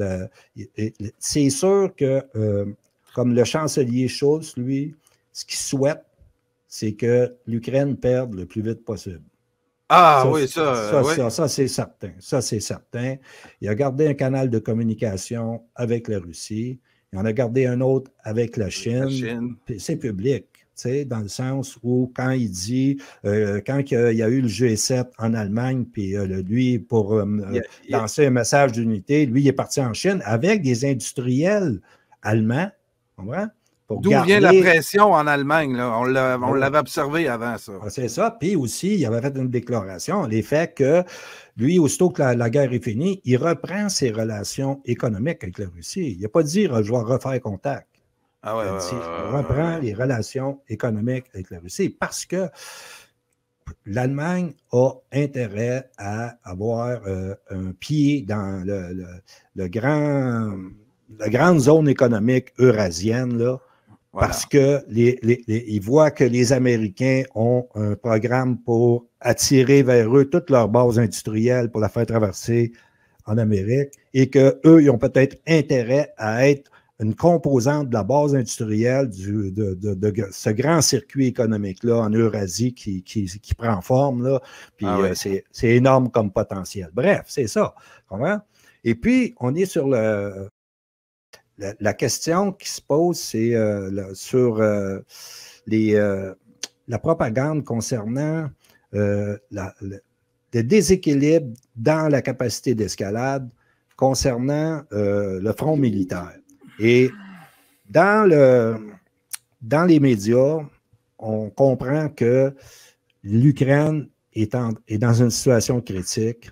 c'est sûr que, comme le chancelier Schultz, lui, ce qu'ils souhaite, c'est que l'Ukraine perde le plus vite possible. Ah oui, ça. Euh, ça, c'est certain. Ça, c'est certain. Il a gardé un canal de communication avec la Russie. Il en a gardé un autre avec la Chine. C'est public. Dans le sens où, quand il dit, euh, quand il y a eu le G7 en Allemagne, puis euh, lui, pour lancer un message d'unité, lui, il est parti en Chine avec des industriels allemands, D'où vient la pression en Allemagne? On l'avait observé avant ça. Ah, c'est ça. Puis aussi, il avait fait une déclaration, faits que lui, aussitôt que la, guerre est finie, il reprend ses relations économiques avec la Russie. Il n'a pas dire, je vais refaire contact. Ah il, reprend les relations économiques avec la Russie parce que l'Allemagne a intérêt à avoir euh, un pied dans le grand la grande zone économique eurasienne, là, parce que ils voient que les Américains ont un programme pour attirer vers eux toute leur base industrielle pour la faire traverser en Amérique et qu'eux, ils ont peut-être intérêt à être une composante de la base industrielle de, ce grand circuit économique-là en Eurasie qui, qui, prend forme. Là. Puis ah euh, c'est énorme comme potentiel. Bref, c'est ça. Et puis, on est sur le, la, question qui se pose, c'est euh, sur euh, euh, la propagande concernant le, déséquilibre dans la capacité d'escalade concernant le front militaire. Et dans, le, dans les médias, on comprend que l'Ukraine est dans une situation critique,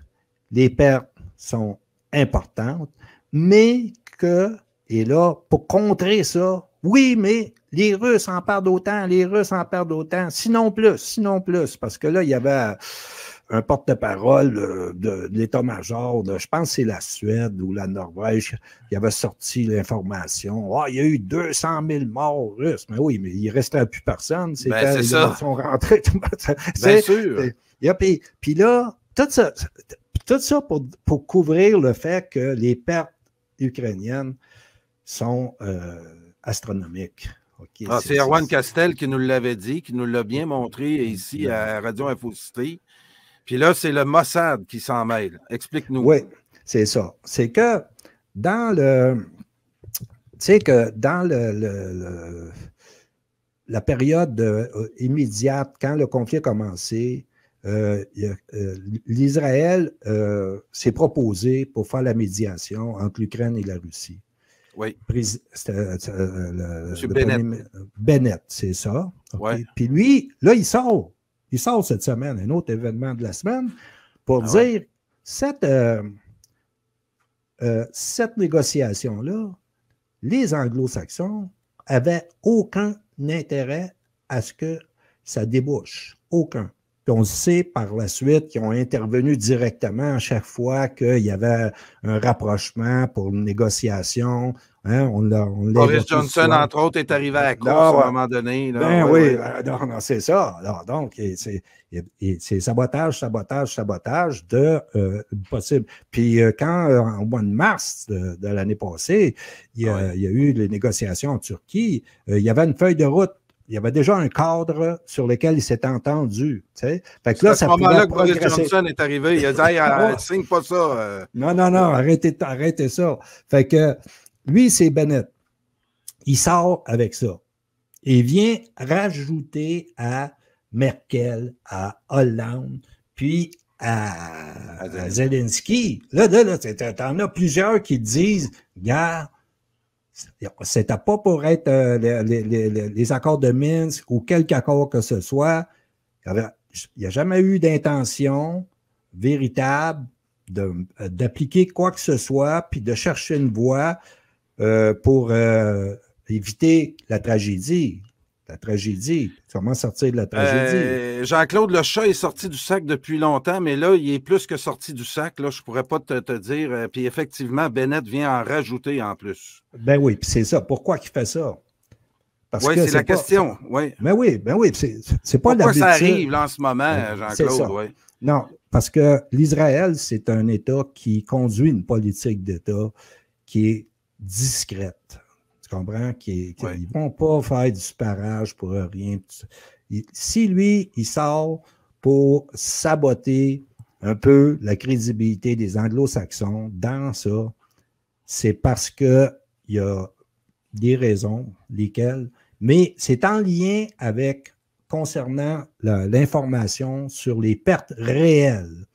les pertes sont importantes, mais que et là, pour contrer ça, oui, mais les Russes en perdent autant, les Russes en perdent autant, sinon plus, sinon plus, parce que là, il y avait un porte-parole de, l'état-major, je pense que c'est la Suède ou la Norvège, qui avait sorti l'information. Ah, il y a eu 200 000 morts russes. Mais oui, mais il ne restait plus personne. Ben, c'est ben, ils sont rentrés. Ben, Bien sûr. Et puis, là, tout ça, tout ça pour, pour couvrir le fait que les pertes ukrainiennes sont euh, astronomiques. Ah, c'est Erwan Castel qui nous l'avait dit, qui nous l'a bien montré ici à Radio Infocité. Puis là, c'est le Mossad qui s'en mêle. Explique-nous. Oui, c'est ça. C'est que dans le. Tu sais que dans le, la période euh, immédiate, quand le conflit a commencé, euh, l'Israël s'est proposé pour faire la médiation entre l'Ukraine et la Russie. Oui. Bennett. c'est ça. Puis lui, là, il sort. Il sort cette semaine, un autre événement de la semaine, pour ah dire cette, euh, euh, cette négociation-là, les anglo-saxons avaient aucun intérêt à ce que ça débouche. Aucun. Puis on sait par la suite qu'ils ont intervenu directement à chaque fois qu'il y avait un rapprochement pour une négociation. Hein, Boris Johnson, entre autres, est arrivé à court à un moment donné. Ben oui, ben, c'est ça. donc, c'est sabotage, sabotage, sabotage de euh, possible. Puis euh, quand, euh, au mois de mars de, l'année passée, il y, a, eu les négociations en Turquie, il y avait une feuille de route il y avait déjà un cadre sur lequel il s'est entendu. Fait à ce moment-là que Boris Johnson est arrivé, il a dit hey, « euh, signe pas ça! Euh. Non, non, non, arrêtez, arrêtez ça. Fait que lui, c'est Bennett. Il sort avec ça. Et vient rajouter à Merkel, à Hollande, puis à, Zelensky. Là, là, là t'en as plusieurs qui disent, gars, c'était pas pour être euh, les, accords de Minsk ou quelque accord que ce soit. Il n'y a jamais eu d'intention véritable euh, d'appliquer quoi que ce soit, puis de chercher une voie euh, pour éviter la tragédie la tragédie. Comment sortir de la tragédie? Euh, Jean-Claude, le chat est sorti du sac depuis longtemps, mais là, il est plus que sorti du sac. Là, je ne pourrais pas te, dire. Euh, puis effectivement, Bennett vient en rajouter en plus. Ben oui, puis c'est ça. Pourquoi il fait ça? oui, c'est la question. Oui. Ben oui, ben oui, c'est pas Pourquoi ça arrive en ce moment, Jean-Claude? Non, parce que l'Israël, c'est un État qui conduit une politique d'État qui est discrète. Je comprends? qu'ils ne vont pas faire du parage pour rien. si lui, il sort pour saboter un peu la crédibilité des anglo-saxons dans ça, c'est parce qu'il y a des raisons, lesquelles, mais c'est en lien avec concernant l'information sur les pertes réelles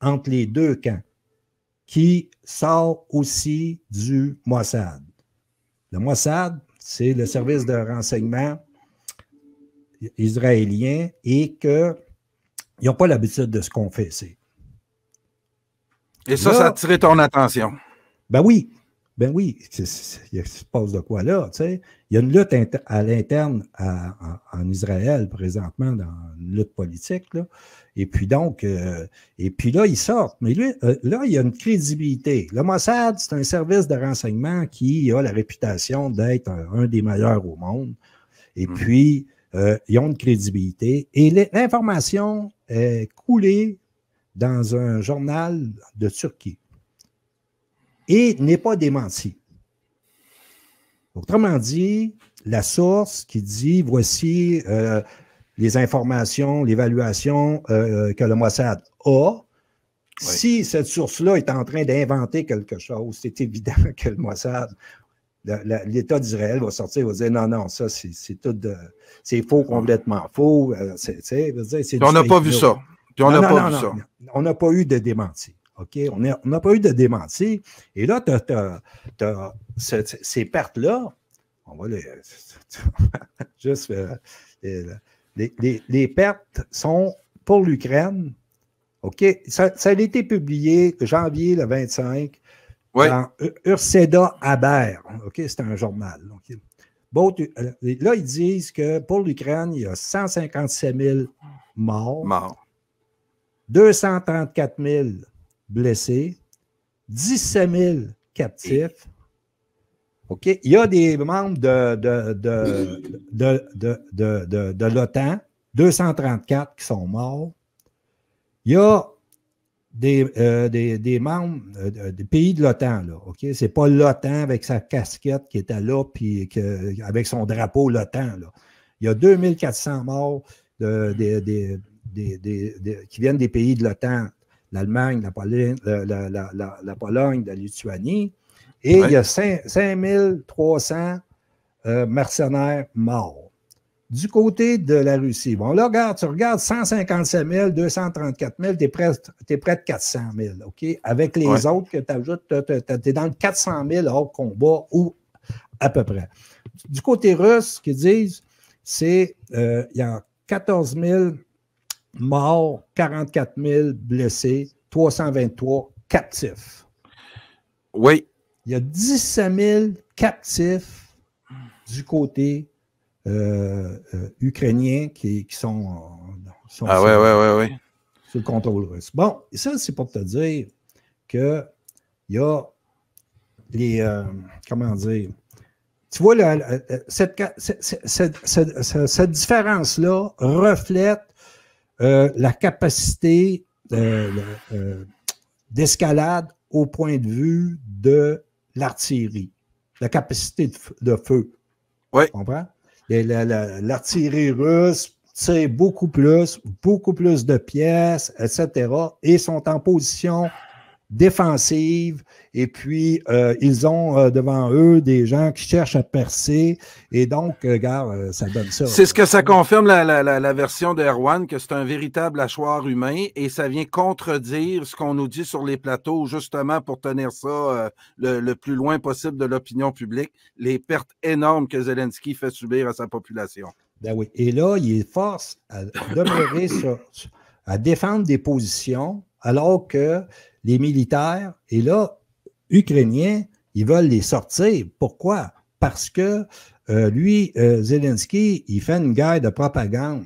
entre les deux camps, qui sort aussi du Mossad. Le Mossad, c'est le service de renseignement israélien et qu'ils n'ont pas l'habitude de se confesser. Et ça, ça a attiré ton attention. Ben oui, ben oui, il se passe de quoi là, tu sais. Il y a une lutte à l'interne en Israël présentement, dans une lutte politique. Et puis donc, euh, et puis là, ils sortent. Mais lui, euh, là, il y a une crédibilité. Le Mossad, c'est un service de renseignement qui a la réputation d'être un, des meilleurs au monde. Et mhm. puis, euh, ils ont une crédibilité. Et l'information est coulée dans un journal de Turquie et n'est pas démentie. Autrement dit, la source qui dit voici euh, les informations, l'évaluation euh, euh, que le Mossad a. Si cette source-là est en train d'inventer quelque chose, c'est évident que le Mossad, l'État d'Israël va sortir et va dire non, non, ça, c'est tout c'est faux, ah. complètement faux. on n'a pas vu ça. on n'a pas eu de démenti. OK? On n'a pas eu de démenti. Et là, tu as, ces, pertes-là, on va les. juste. Euh, les, pertes sont pour l'Ukraine. OK? Ça, a été publié janvier le 25 dans Urseda Aber. OK? C'est un journal. Euh, là, ils disent que pour l'Ukraine, il y a 157 000 morts. Morts. 234 000 blessés, 17 000 captifs. OK? Il y a des membres de, de, l'OTAN, 234 qui sont morts. Il y a des, euh, membres euh, des pays de l'OTAN, là, OK? C'est pas l'OTAN avec sa casquette qui était là, puis que, avec son drapeau l'OTAN, là. Il y a 2400 morts euh, qui viennent des pays de l'OTAN l'Allemagne, la, Pologne, la, Pologne, Lituanie. Et il y a 5300 300 euh, mercenaires morts. Du côté de la Russie, bon, là, regarde, tu regardes 157 000, 234 000, tu es, près de 400 000, OK? Avec les autres que tu ajoutes, tu es dans 400 000 hors combat ou à peu près. Du côté russe, ce qu'ils disent, c'est qu'il euh, y a 14 000 morts, 44 000 blessés, 323 captifs. Oui. Il y a 17 000 captifs du côté euh, euh, ukrainien qui, sont, euh, sont, ah, sur, ouais, ouais, ouais, le contrôle russe. Bon, ça, c'est pour te dire que il y a les. comment dire? Tu vois, cette différence-là reflète euh, la capacité euh, euh, d'escalade au point de vue de l'artillerie, la capacité de, feu. Oui. Tu comprends? L'artillerie russe c'est beaucoup plus, beaucoup plus de pièces, etc. et sont en position défensive. Et puis, euh, ils ont euh, devant eux des gens qui cherchent à percer. Et donc, euh, regarde, ça donne ça. C'est ce que ça confirme la, la, version de Erwan, que c'est un véritable hachoir humain. Et ça vient contredire ce qu'on nous dit sur les plateaux, justement pour tenir ça le, plus loin possible de l'opinion publique, les pertes énormes que Zelensky fait subir à sa population. Ben oui. Et là, il est force à demeurer à défendre des positions alors que des militaires, et là, Ukrainiens, ils veulent les sortir. Pourquoi? Parce que euh, lui, euh, Zelensky, il fait une guerre de propagande.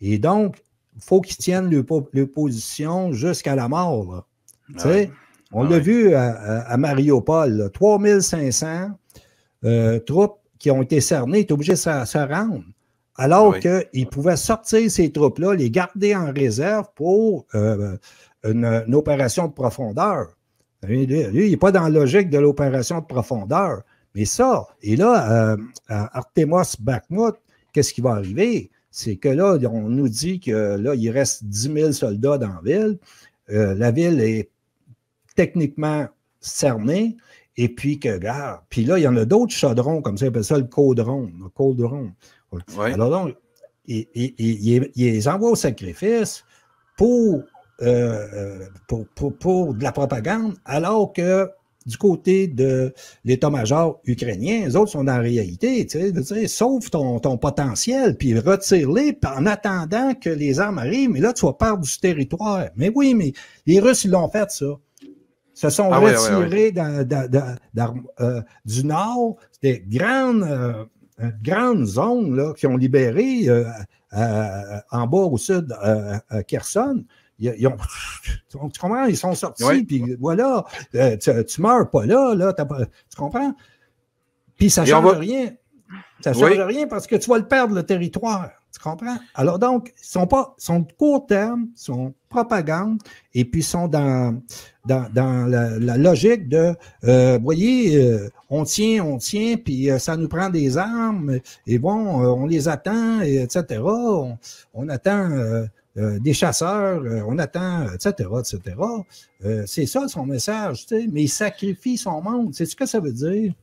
Et donc, il faut qu'ils tiennent l'opposition jusqu'à la mort. On ah l'a vu à, Mariupol, 3500 euh, troupes qui ont été cernées, étaient obligées de se, rendre. Alors ah qu'ils pouvaient sortir ces troupes-là, les garder en réserve pour une, opération de profondeur. Lui, il n'est pas dans la logique de l'opération de profondeur. Mais ça, et là, à euh, euh, Bakhmut, qu'est-ce qui va arriver? C'est que là, on nous dit que là, il reste 10 000 soldats dans la ville. Euh, la ville est techniquement cernée. Et puis que, puis là, il y en a d'autres chaudrons, comme ça, ils appellent ça le caudron. Le Alors donc, ils, il, les envoient au sacrifice pour euh, pour, de la propagande, alors que du côté de l'état-major ukrainien, les autres sont dans la réalité, sauve ton, potentiel, puis retire-les en attendant que les armes arrivent, mais là, tu vas perdre du territoire. Mais oui, mais les Russes, ils l'ont fait, ça se sont ah retirés euh, du nord. des grandes, euh, grandes zones qui ont libéré en bas au sud à Kherson. Ils, tu comprends? Ils sont sortis, puis voilà, euh, tu, meurs pas là, là tu comprends? Puis ça ne change rien. Ça ne change rien parce que tu vas le perdre, le territoire. Tu comprends? Alors donc, ils sont pas sont de court terme, ils sont propagande, et puis sont dans, dans, dans la, logique de euh, voyez, euh, on tient, on tient, puis ça nous prend des armes, et bon, on les attend, et, etc. On, on attend euh, des chasseurs, euh, on attend, etc., etc. Euh, c'est ça son message, mais il sacrifie son monde. C'est ce que ça veut dire?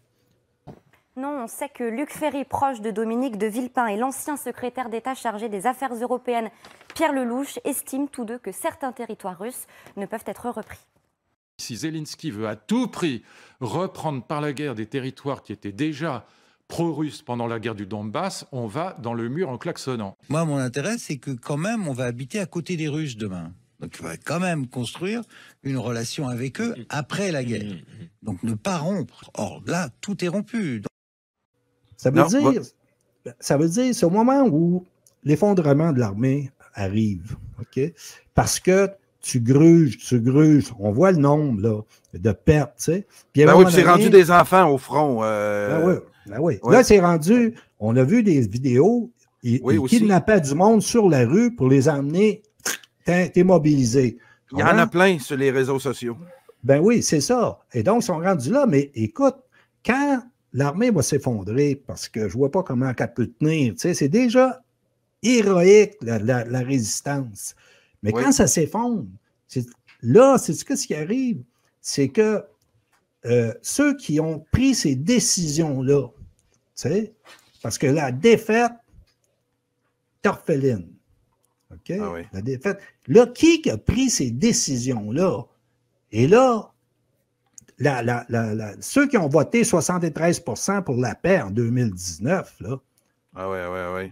Non, on sait que Luc Ferry, proche de Dominique de Villepin et l'ancien secrétaire d'État chargé des affaires européennes, Pierre Lelouch, estiment tous deux que certains territoires russes ne peuvent être repris. Si Zelensky veut à tout prix reprendre par la guerre des territoires qui étaient déjà pro-russe pendant la guerre du Donbass, on va dans le mur en klaxonnant. Moi, mon intérêt, c'est que quand même, on va habiter à côté des Russes demain. Donc, on va quand même construire une relation avec eux mm-hmm. après la guerre. Mm-hmm. Donc, ne pas rompre. Or, là, tout est rompu. Ça veut dire, ça veut dire, c'est au moment où l'effondrement de l'armée arrive, ok Parce que tu gruges, tu gruges. On voit le nombre là, de pertes, tu sais. Ben oui, c'est rendu des enfants au front. Euh... Ben ben là, c'est rendu. On a vu des vidéos. Ils, oui, kidnappaient du monde sur la rue pour les emmener. T'es mobilisé. Il y en a plein sur les réseaux sociaux. Ben oui, c'est ça. Et donc, ils sont rendus là. Mais écoute, quand l'armée va s'effondrer, parce que je ne vois pas comment elle peut tenir, c'est déjà héroïque la, résistance. Mais quand ça s'effondre, là, c'est ce qui arrive, c'est que euh, ceux qui ont pris ces décisions-là, parce que la défaite, Torpheline. ok, ah La défaite. Là, qui a pris ces décisions-là? Et là, ceux qui ont voté 73 pour la paix en 2019, là. Ah oui, oui, oui.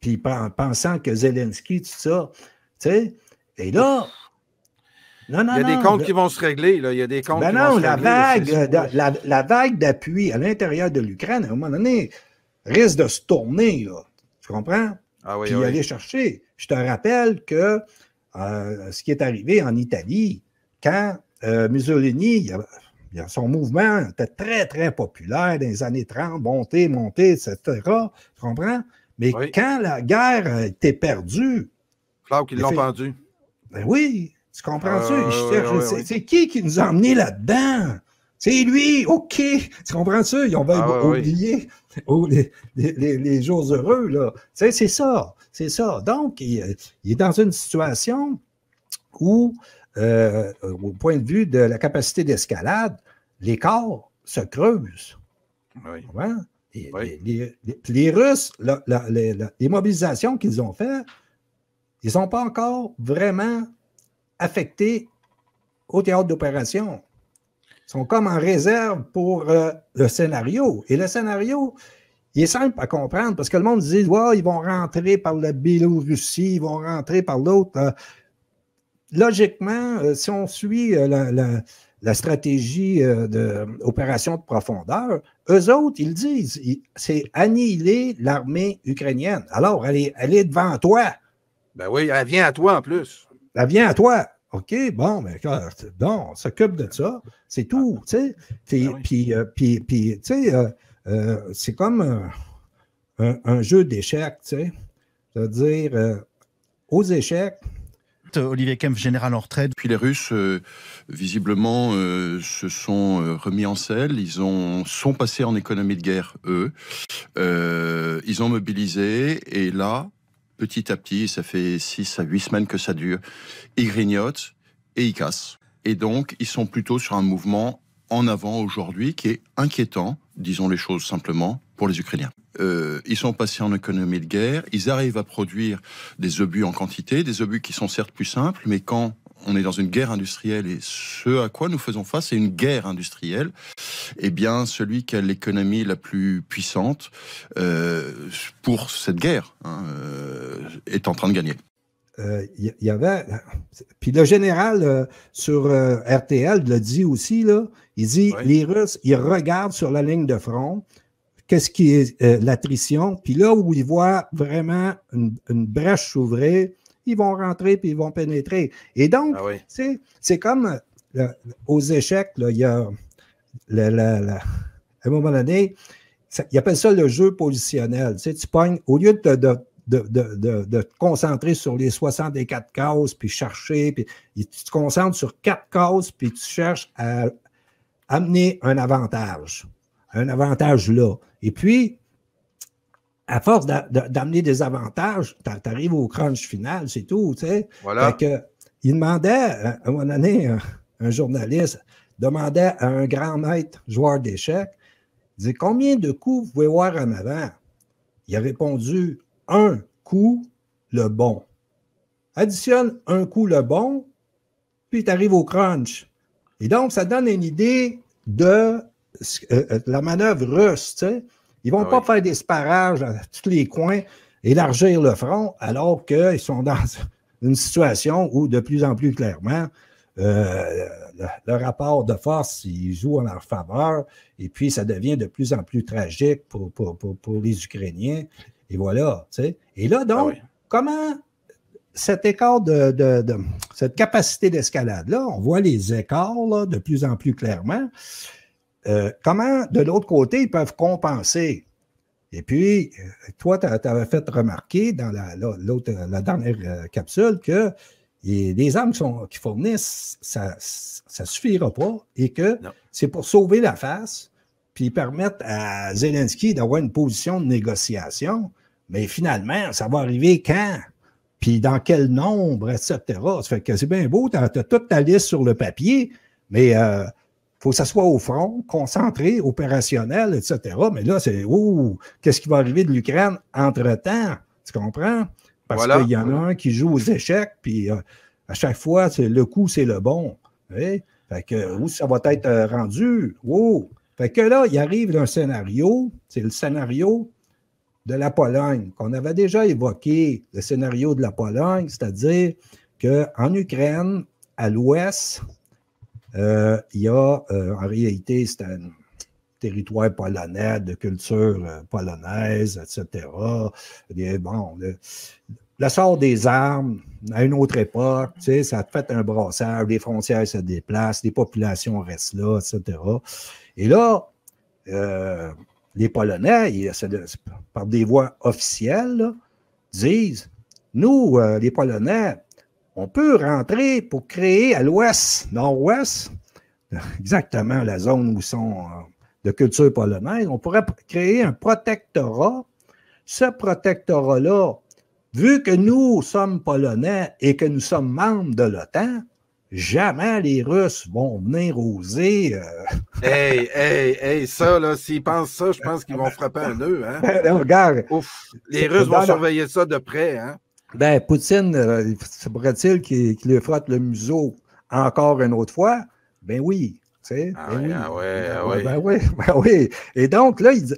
Puis pensant que Zelensky, tout ça, tu sais. Et là, il y a des comptes qui vont se régler. Là. Il y a des comptes ben qui vont la, vague, vague d'appui à l'intérieur de l'Ukraine, à un moment donné, risque de se tourner. Tu comprends? Ah oui, aller chercher. Je te rappelle que euh, ce qui est arrivé en Italie, quand euh, Mussolini, son mouvement était très, très populaire dans les années 30, montée, montée, etc. Tu comprends? Mais quand la guerre était perdue. Claude, qu'ils l'ont pendu. Ben oui, tu comprends-tu? Ah, c'est qui qui nous a emmenés là-dedans? C'est lui, OK. Tu comprends ça? Ils ont ah, oublié oh, les, jours heureux, là. c'est ça, c'est ça. Donc, il, est dans une situation où, euh, au point de vue de la capacité d'escalade, les corps se creusent. les, Russes, les mobilisations qu'ils ont faites, ils n'ont pas encore vraiment affectés au théâtre d'opération. Ils sont comme en réserve pour euh, le scénario. Et le scénario, il est simple à comprendre parce que le monde dit ils vont rentrer par la Biélorussie, ils vont rentrer par l'autre. Euh, logiquement, euh, si on suit la, stratégie d'opération de, profondeur, eux autres, ils disent c'est annihiler l'armée ukrainienne. Alors, allez elle est devant toi. Ben oui, elle vient à toi en plus. Elle vient à toi. OK, bon, mais non, on s'occupe de ça, c'est tout, tu sais. Puis, ah euh, puis, puis, tu sais, euh, euh, c'est comme un, jeu d'échecs, tu sais. C'est-à-dire, aux échecs, Olivier Kempf, général en retraite. Puis les Russes, visiblement, se sont remis en selle. Ils ont, sont passés en économie de guerre, eux. ils ont mobilisé. Et là, petit à petit, ça fait 6 à 8 semaines que ça dure, ils grignotent et ils cassent. Et donc, ils sont plutôt sur un mouvement en avant aujourd'hui qui est inquiétant, disons les choses simplement, pour les Ukrainiens. Euh, ils sont passés en économie de guerre, ils arrivent à produire des obus en quantité, des obus qui sont certes plus simples, mais quand on est dans une guerre industrielle et ce à quoi nous faisons face, c'est une guerre industrielle. Eh bien, celui qui a l'économie la plus puissante euh, pour cette guerre hein, euh, est en train de gagner. Il euh, y, avait. Puis le général sur RTL le dit aussi, là, il dit les Russes, ils regardent sur la ligne de front, qu'est-ce qui est l'attrition. Puis là où ils voient vraiment une, une brèche s'ouvrir, ils vont rentrer puis ils vont pénétrer. Et donc, ah c'est comme euh, aux échecs, là, il y a le, le, le, à un moment donné, ils appellent ça le jeu positionnel. pognes, au lieu de, de te concentrer sur les 64 cases, puis chercher, puis tu te concentres sur quatre cases, puis tu cherches à amener un avantage, un avantage là. Et puis, à force d'amener des avantages, tu arrives au crunch final, c'est tout. Tu sais. Voilà. que, il demandait, à un moment un, journaliste demandait à un grand maître joueur d'échecs, il Combien de coups vous pouvez voir en avant Il a répondu Un coup, le bon. Additionne un coup, le bon, puis tu arrives au crunch. Et donc, ça donne une idée de, de euh, la manœuvre russe. Tu sais ils ne vont ah pas faire des sparages à tous les coins, élargir le front, alors qu'ils sont dans une situation où, de plus en plus clairement, euh, le, rapport de force, il joue en leur faveur, et puis ça devient de plus en plus tragique pour, les Ukrainiens. Et voilà, tu Et là, ah donc, comment cet écart de, cette capacité d'escalade-là, on voit les écarts de plus en plus clairement. Euh, comment, de l'autre côté, ils peuvent compenser? Et puis, euh, toi, tu avais fait remarquer dans la, euh, dernière capsule que les armes qu'ils qui fournissent, ça ne suffira pas et que c'est pour sauver la face puis permettre à Zelensky d'avoir une position de négociation. Mais finalement, ça va arriver quand? Puis dans quel nombre, etc. Ça fait que c'est bien beau, tu as, toute ta liste sur le papier, mais faut que ça soit au front, concentré, opérationnel, etc. Mais là, c'est ouh, qu'est-ce qui va arriver de l'Ukraine entre-temps? Tu comprends? Parce qu'il y en a un qui joue aux échecs, puis euh, à chaque fois, le coup, c'est le bon. Fait que où ça va être euh, rendu? Ouh! » Fait que là, il arrive un scénario, c'est le scénario de la Pologne, qu'on avait déjà évoqué, le scénario de la Pologne, c'est-à-dire qu'en Ukraine, à l'ouest, euh, il y a, euh, en réalité, c'est un territoire polonais, de culture euh, polonaise, etc. Et, eh bon, le, des armes, à une autre époque, tu sais, ça fait un brassage, les frontières se déplacent, les populations restent là, etc. Et là, les Polonais, par des voies officielles, disent, nous, les Polonais, on peut rentrer pour créer à l'ouest, nord-ouest, exactement la zone où sont euh, de culture polonaise, on pourrait créer un protectorat. Ce protectorat-là, vu que nous sommes polonais et que nous sommes membres de l'OTAN, jamais les Russes vont venir oser. Euh, hey, hey, hey, ça, là, s'ils pensent ça, je pense qu'ils vont frapper un nœud. Hein? regarde. les Russes vont surveiller ça de près. Hein? ben, Poutine, euh, se pourrait-il qu'il lui frotte le museau encore une autre fois? Ben oui. tu sais. oui, oui. Ben, oui, Et donc, là, ils,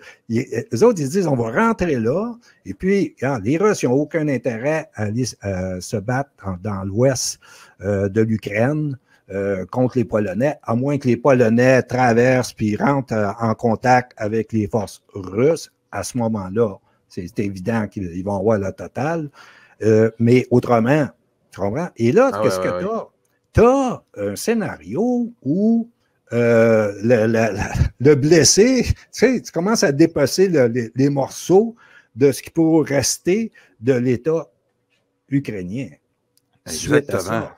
eux autres, ils disent, on va rentrer là. Et puis, les Russes, ils n'ont aucun intérêt à aller se battre dans l'ouest euh, de l'Ukraine. Euh, contre les Polonais, à moins que les Polonais traversent puis rentrent en contact avec les forces russes. À ce moment-là, c'est évident qu'ils vont avoir la totale. Euh, mais autrement. Tu comprends? Et là, ah qu'est-ce que tu as? Tu as un scénario où euh, le, blessé, tu, sais, tu commences à dépasser les, morceaux de ce qui pourrait rester de l'État ukrainien. Exactement.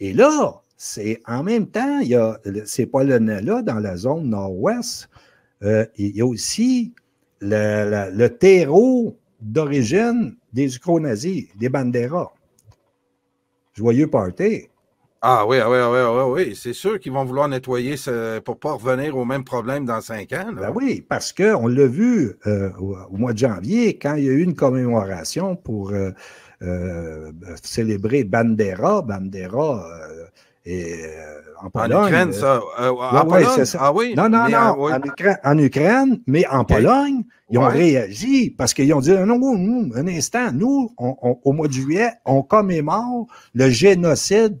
Et là, c'est en même temps, il y a ces Polonais-là dans la zone nord-ouest, euh, il y a aussi le terreau d'origine des ukro-nazis, des banderas. Joyeux party! Ah oui, ah oui, ah oui, ah oui, oui. C'est sûr qu'ils vont vouloir nettoyer pour ne pas revenir au même problème dans cinq ans. Ben oui, parce qu'on l'a vu euh, au mois de janvier, quand il y a eu une commémoration pour euh, euh, célébrer Bandera, Bandera, euh, en, Pologne, Ukraine, euh, ça. Euh, en ah Non, non, non. En, Ukraine, mais en Pologne, ils ont réagi parce qu'ils ont dit non, un instant, nous, au mois de juillet, on commémore le génocide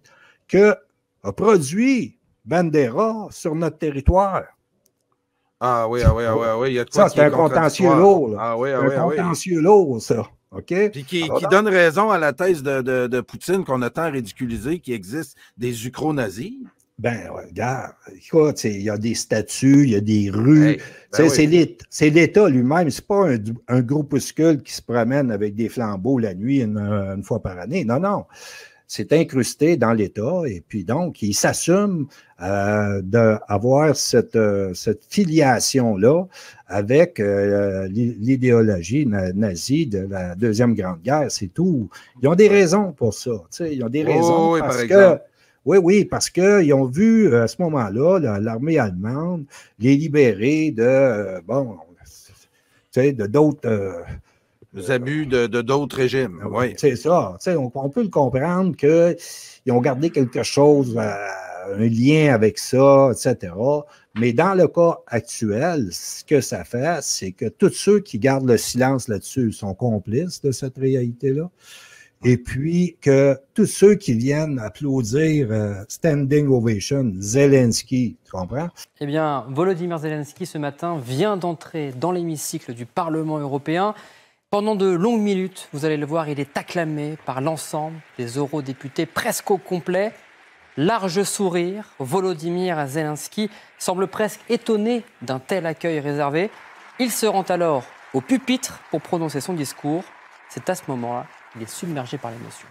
que a produit Bandera sur notre territoire. Ah oui, ah oui, ah oui, ah oui. Il y a ça, c'est un contentieux lourd. Ah oui, ah oui, ah un contentieux lourd, ça. OK? Puis qui, donne raison à la thèse de, de, Poutine qu'on a tant ridiculisé qu'il existe des ukro-nazis. Ben, regarde, il y a des statues, il y a des rues. Ben c'est l'État lui-même, c'est pas un, un groupuscule qui se promène avec des flambeaux la nuit une, une fois par année. Non, non s'est incrusté dans l'État et puis donc il s'assume euh, d'avoir cette, euh, cette filiation-là avec euh, l'idéologie nazie de la Deuxième Grande Guerre, c'est tout. Ils ont des raisons pour ça, tu sais, ils ont des oh, raisons oui, parce que... Oui, oui, parce qu'ils ont vu euh, à ce moment-là l'armée allemande les libérer de, bon, tu sais, de d'autres les abus de d'autres régimes. Ah oui. C'est ça. On, peut le comprendre qu'ils ont gardé quelque chose, euh, un lien avec ça, etc. Mais dans le cas actuel, ce que ça fait, c'est que tous ceux qui gardent le silence là-dessus sont complices de cette réalité-là. Et puis que tous ceux qui viennent applaudir euh, Standing Ovation, Zelensky, tu comprends? Eh bien, Volodymyr Zelensky ce matin vient d'entrer dans l'hémicycle du Parlement européen. Pendant de longues minutes, vous allez le voir, il est acclamé par l'ensemble des eurodéputés presque au complet. Large sourire, Volodymyr Zelensky semble presque étonné d'un tel accueil réservé. Il se rend alors au pupitre pour prononcer son discours. C'est à ce moment-là qu'il est submergé par l'émotion.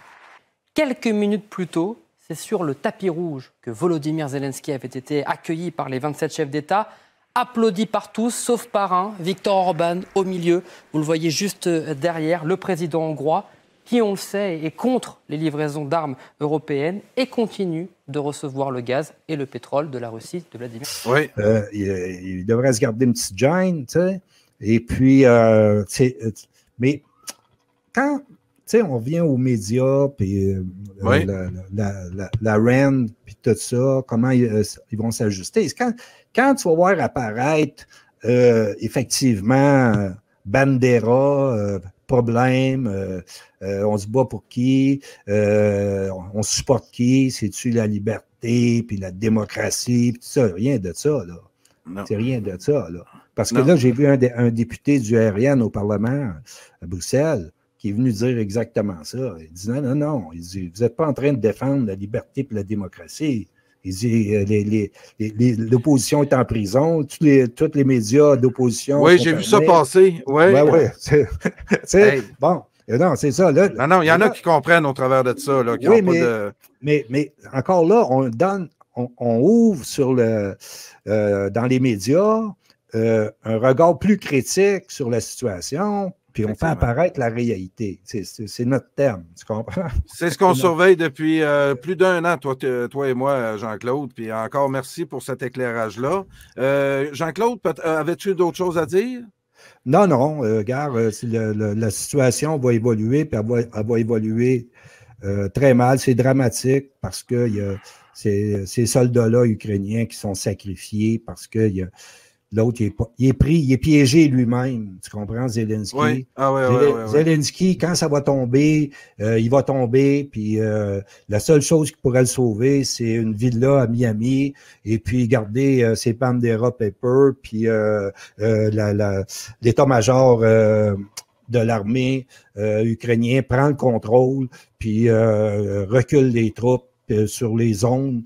Quelques minutes plus tôt, c'est sur le tapis rouge que Volodymyr Zelensky avait été accueilli par les 27 chefs d'État applaudi par tous, sauf par un, Viktor Orban, au milieu. Vous le voyez juste euh, derrière, le président hongrois, qui, on le sait, est contre les livraisons d'armes européennes et continue de recevoir le gaz et le pétrole de la Russie de Vladimir. Oui, euh, il, devrait se garder une petite gêne, tu sais. Et puis, euh, sais, mais quand on vient aux médias, puis la, la, puis tout ça, comment ils, vont s'ajuster. Quand tu vas voir apparaître euh, effectivement Bandera, euh, problème, euh, on se bat pour qui, on supporte qui, c'est-tu la liberté, puis la démocratie, puis tout ça, rien de ça, là. C'est rien de ça, là. Parce que là, j'ai vu un, député du RN au Parlement à Bruxelles qui est venu dire exactement ça. Il dit non, non, non. Il dit, vous n'êtes pas en train de défendre la liberté et la démocratie. Euh, l'opposition est en prison, tous les, tous les médias d'opposition. Oui, j'ai vu ça passer. Oui, oui. Bon, non, c'est ça. non, non, il y en a qui comprennent au travers de ça. oui, mais, mais, encore là, on donne, on, ouvre sur le, euh, dans les médias euh, un regard plus critique sur la situation. Puis on fait apparaître la réalité. C'est notre terme, C'est ce qu'on surveille depuis euh, plus d'un an, toi, toi et moi, euh, Jean-Claude. Puis encore merci pour cet éclairage-là. Euh, Jean-Claude, avais-tu d'autres choses à dire? Non, non, euh, la situation va évoluer, puis elle va, évoluer très mal. C'est dramatique parce que y a ces, ces soldats-là ukrainiens qui sont sacrifiés, parce qu'il y a L'autre, il, est pris, il est piégé lui-même. Tu comprends, Zelensky? Ah, Zelensky, quand ça va tomber, euh, il va tomber. Puis euh, la seule chose qui pourrait le sauver, c'est une villa à Miami et puis garder euh, ses Pandera Paper, puis euh, l'état-major de l'armée ukrainienne prend le contrôle, puis recule les troupes sur les zones.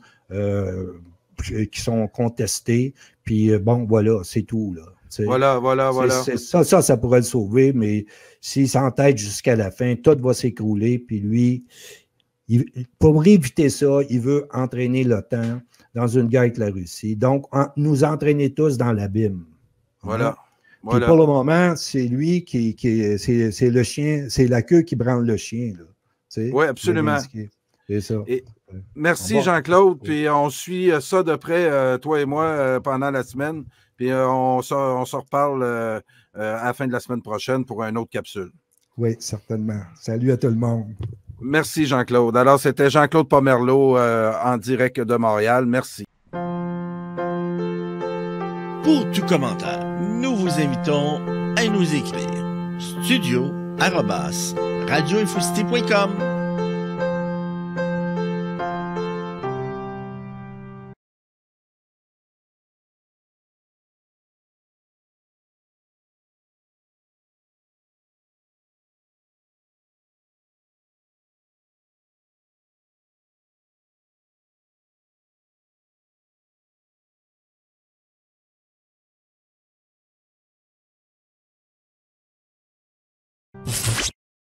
Euh, qui sont contestés. Puis euh, bon, voilà, c'est tout. Là. voilà, voilà, voilà. ça, ça, pourrait le sauver, mais s'il s'entête jusqu'à la fin, tout va s'écrouler. Puis lui, pour éviter ça, il veut entraîner l'OTAN dans une guerre avec la Russie. Donc, nous entraîner tous dans l'abîme. Hein? Voilà. pour le moment, c'est lui qui, qui c'est, le chien, c'est la queue qui branle le chien. Oui, absolument. C'est ça. Et, Merci Jean-Claude. Puis on suit euh, ça de près, euh, toi et moi, euh, pendant la semaine. Puis on, se, reparle à la fin de la semaine prochaine pour une autre capsule. Oui, certainement. Salut à tout le monde. Merci Jean-Claude. Alors c'était Jean-Claude Pomerleau en direct de Montréal. Merci. Pour tout commentaire, nous vous invitons à nous écrire studio